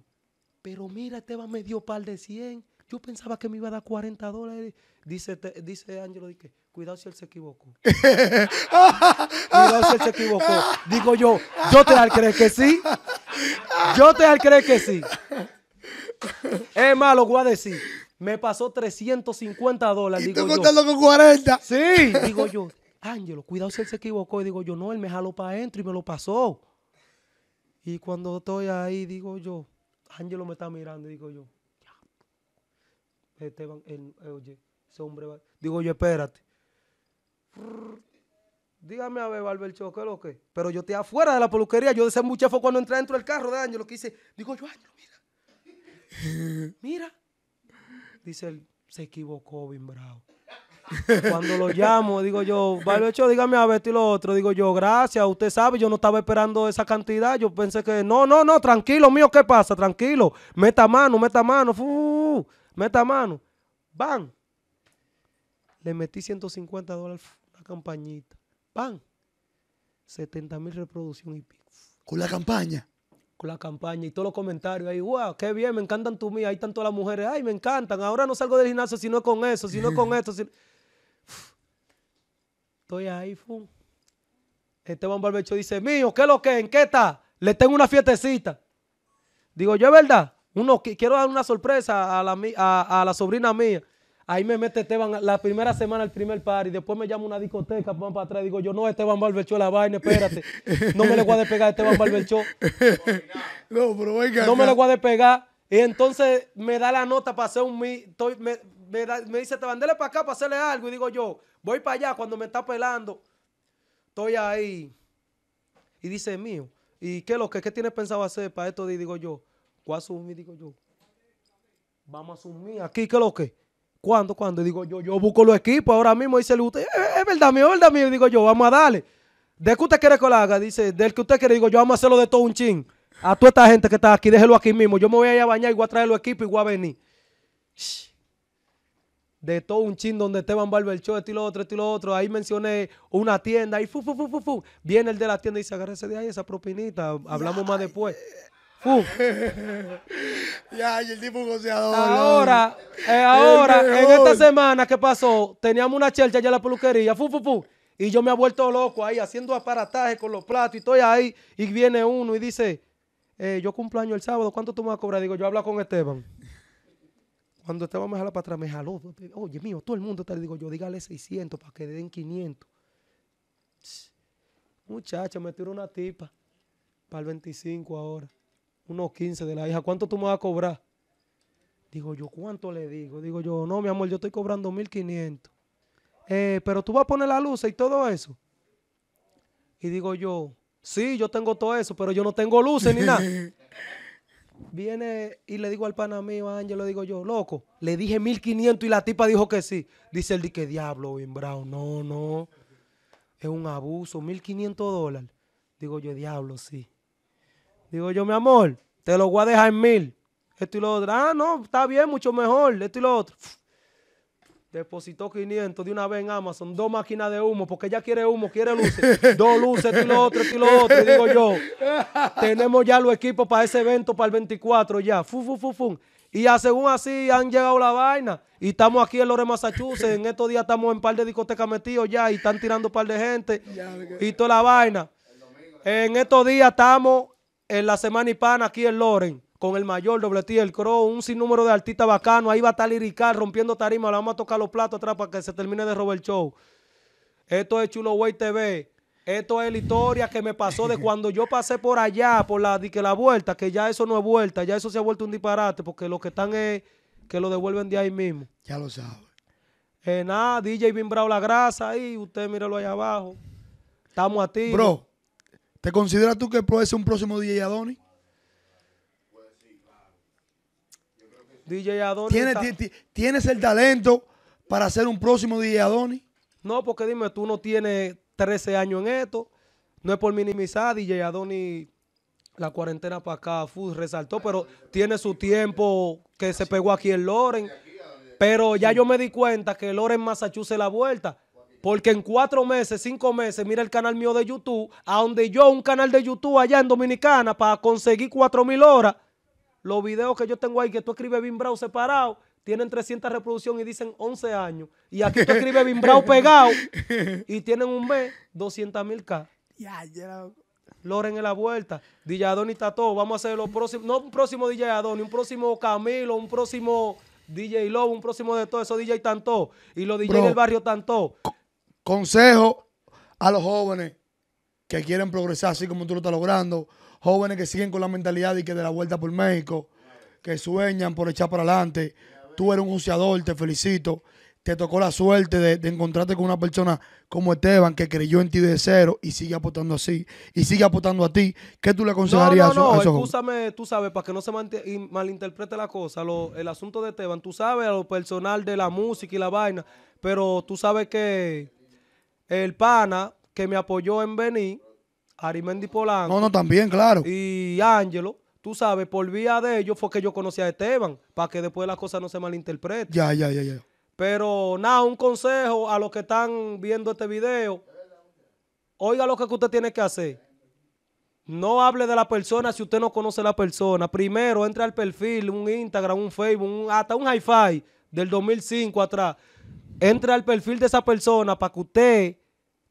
pero mira, Esteban me dio par de 100. Yo pensaba que me iba a dar 40 dólares. Dice, Ángelo, dice Angelo, cuidado si él se equivocó. (laughs) cuidado si él se equivocó. Digo yo, yo te al creer que sí. Yo te al creer que sí. Es malo, voy a decir. Me pasó 350 dólares. ¿Y contando con 40? Sí. Digo yo, Ángelo, cuidado si él se equivocó. Y digo yo, no, él me jaló para adentro y me lo pasó. Y cuando estoy ahí, digo yo, Ángelo me está mirando, digo yo, Esteban, eh, oye, ese hombre va. Digo, yo espérate. Dígame a ver, Barbercho, ¿qué es lo que? Pero yo estoy afuera de la peluquería. Yo ese muchacho cuando entré dentro del carro de Ángel, lo que hice. Digo yo, Ángel, mira. (laughs) mira. Dice él, se equivocó, bien bravo. Cuando lo llamo, digo yo, Barbercho, dígame a ver y lo otro. Digo yo, gracias, usted sabe, yo no estaba esperando esa cantidad. Yo pensé que, no, no, no, tranquilo, mío, ¿qué pasa? Tranquilo, meta mano, meta mano meta mano, van. Le metí 150 dólares la campañita, ¡Bam! 70 mil reproducciones y pico. ¿Con la campaña? Con la campaña y todos los comentarios ahí, wow, qué bien, me encantan tú mías, ahí están todas las mujeres, ay, me encantan, ahora no salgo del gimnasio si no es con eso, si no es con (laughs) esto. Estoy ahí, fu. Esteban Barbecho dice, mío, ¿qué es lo que? ¿En qué está? Le tengo una fiestecita. Digo, yo es verdad. Uno, quiero dar una sorpresa a la, a, la sobrina mía. Ahí me mete Esteban la primera semana el primer par y después me llama una discoteca, van para atrás. Digo yo, no, Esteban Barberchó, la vaina, espérate. No me le voy a despegar a Esteban Barberchó. (laughs) No, pero venga. No me le voy a despegar. Y entonces me da la nota para hacer un... Estoy, me, dice, te dele para acá para hacerle algo. Y digo yo, voy para allá cuando me está pelando. Estoy ahí. Y dice, mío, ¿y qué es lo que qué tienes pensado hacer para esto? Y digo yo, ¿Cuál asumí? Digo yo. Vamos a asumir aquí, ¿qué es lo que? ¿Cuándo, cuándo? Digo yo, yo busco los equipos ahora mismo. Dice usted, eh, eh, es, verdad mío, es verdad mío. Digo yo, vamos a darle. ¿De que usted quiere que lo haga? Dice, del que usted quiere. Digo yo, vamos a hacerlo de todo un chin. A toda esta gente que está aquí, déjelo aquí mismo. Yo me voy a ir a bañar y voy a traer los equipos y voy a venir. De todo un chin donde Esteban el Show, estilo otro, estilo otro. Ahí mencioné una tienda. y fu, fu, fu, fu, Viene el de la tienda y se agárrese de ahí esa propinita. Hablamos más después. Eh, (laughs) ya, el tipo Ahora, eh, ahora, en esta semana que pasó, teníamos una chelcha allá en la peluquería. Fu, Y yo me he vuelto loco ahí haciendo aparataje con los platos y estoy ahí. Y viene uno y dice, eh, yo cumpleaños el sábado, ¿cuánto tú me vas a cobrar? Digo, yo hablo con Esteban. Cuando Esteban me jala para atrás, me jaló. Oye, mío, todo el mundo te digo, yo dígale 600 para que den 500. Muchacha, me tiro una tipa para el 25 ahora unos 15 de la hija, ¿cuánto tú me vas a cobrar? Digo yo, ¿cuánto le digo? Digo yo, no, mi amor, yo estoy cobrando 1500. Eh, pero tú vas a poner la luz y todo eso. Y digo yo, sí, yo tengo todo eso, pero yo no tengo luces ni nada. (laughs) Viene y le digo al pana a Ángel, le digo yo, loco, le dije 1500 y la tipa dijo que sí. Dice el dique diablo, bien Brown, no, no, es un abuso, 1500 dólares. Digo yo, diablo, sí. Digo yo, mi amor, te lo voy a dejar en mil. Esto y lo otro. Ah, no, está bien, mucho mejor. Esto y lo otro. Depositó 500 de una vez en Amazon, dos máquinas de humo, porque ella quiere humo, quiere luces, (laughs) dos luces, esto y lo otro, esto y lo otro. digo yo, tenemos ya los equipos para ese evento, para el 24 ya. Fu, fu, fu, fu. Y ya según así han llegado la vaina. Y estamos aquí en Lore, Massachusetts. En estos días estamos en par de discotecas metidos ya y están tirando un par de gente. Y toda la vaina. En estos días estamos en la Semana Hispana aquí en Loren, con el mayor, Doble el Crow, un sinnúmero de artistas bacanos. Ahí va a estar rompiendo tarima. la vamos a tocar los platos atrás para que se termine de robar el show. Esto es Chulo Way TV. Esto es la historia que me pasó de cuando yo pasé por allá, por la, que la vuelta, que ya eso no es vuelta, ya eso se ha vuelto un disparate, porque lo que están es que lo devuelven de ahí mismo. Ya lo saben. Eh, nada, DJ Bimbrao La Grasa ahí, usted míralo allá abajo. Estamos ti Bro, ¿Te consideras tú que puede ser un próximo DJ Adonis? Pues DJ ¿Tienes, el talento para ser un próximo DJ Adonis? No, porque dime, tú no tienes 13 años en esto. No es por minimizar, DJ Adonis, la cuarentena para acá, food resaltó, pero tiene su tiempo que se pegó aquí en Loren. Pero ya yo me di cuenta que Loren, Massachusetts, la vuelta. Porque en cuatro meses, cinco meses, mira el canal mío de YouTube, a donde yo un canal de YouTube allá en Dominicana para conseguir cuatro mil horas, los videos que yo tengo ahí que tú escribes Bim separado, tienen 300 reproducciones y dicen 11 años. Y aquí tú escribes Bimbrau pegado y tienen un mes 200 mil K. Ya, ya. Loren en la vuelta, DJ Adoni todo. vamos a hacer los próximos, no un próximo DJ Adoni, un próximo Camilo, un próximo DJ Lobo, un próximo de todo eso, DJ Tanto, y los DJ en el barrio Tanto. Consejo a los jóvenes que quieren progresar así como tú lo estás logrando, jóvenes que siguen con la mentalidad y que de la vuelta por México, que sueñan por echar para adelante. Tú eres un juiciador, te felicito. Te tocó la suerte de, encontrarte con una persona como Esteban que creyó en ti de cero y sigue apostando así, y sigue apostando a ti. ¿Qué tú le aconsejarías no, no, no, tú sabes, para que no se malinterprete la cosa, el asunto de Esteban, tú sabes, a lo personal de la música y la vaina, pero tú sabes que el pana que me apoyó en venir, Arimendi Polanco. No, no, también, claro. Y Ángelo, tú sabes, por vía de ellos fue que yo conocí a Esteban, para que después las cosas no se malinterpreten. Ya, ya, ya, ya. Pero nada, un consejo a los que están viendo este video. Oiga lo que usted tiene que hacer. No hable de la persona si usted no conoce la persona. Primero, entre al perfil, un Instagram, un Facebook, hasta un hi-fi del 2005 atrás entre al perfil de esa persona para que usted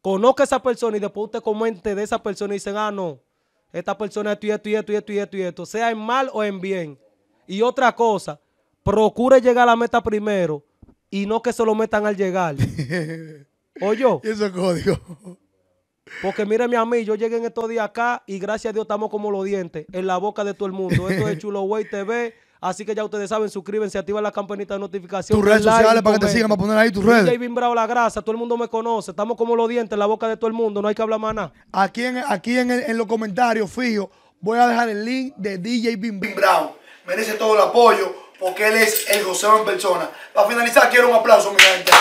conozca a esa persona y después usted comente de esa persona y dice, ah, no, esta persona esto y esto y esto y esto y sea en mal o en bien. Y otra cosa, procure llegar a la meta primero y no que se lo metan al llegar. (laughs) yo? Eso es código. Porque mire, a mí, yo llegué en estos días acá y gracias a Dios estamos como los dientes en la boca de todo el mundo. Esto es (laughs) Chulo Way TV. Así que ya ustedes saben, suscríbanse, activan la campanita de notificación. Tus redes sociales para que te sigan, para poner ahí tus redes. DJ Bravo, la grasa, todo el mundo me conoce. Estamos como los dientes en la boca de todo el mundo, no hay que hablar más nada. Aquí en, aquí en, los comentarios, fijo, voy a dejar el link de DJ Bim Brown. Merece todo el apoyo porque él es el goceo en persona. Para finalizar, quiero un aplauso, mi gente.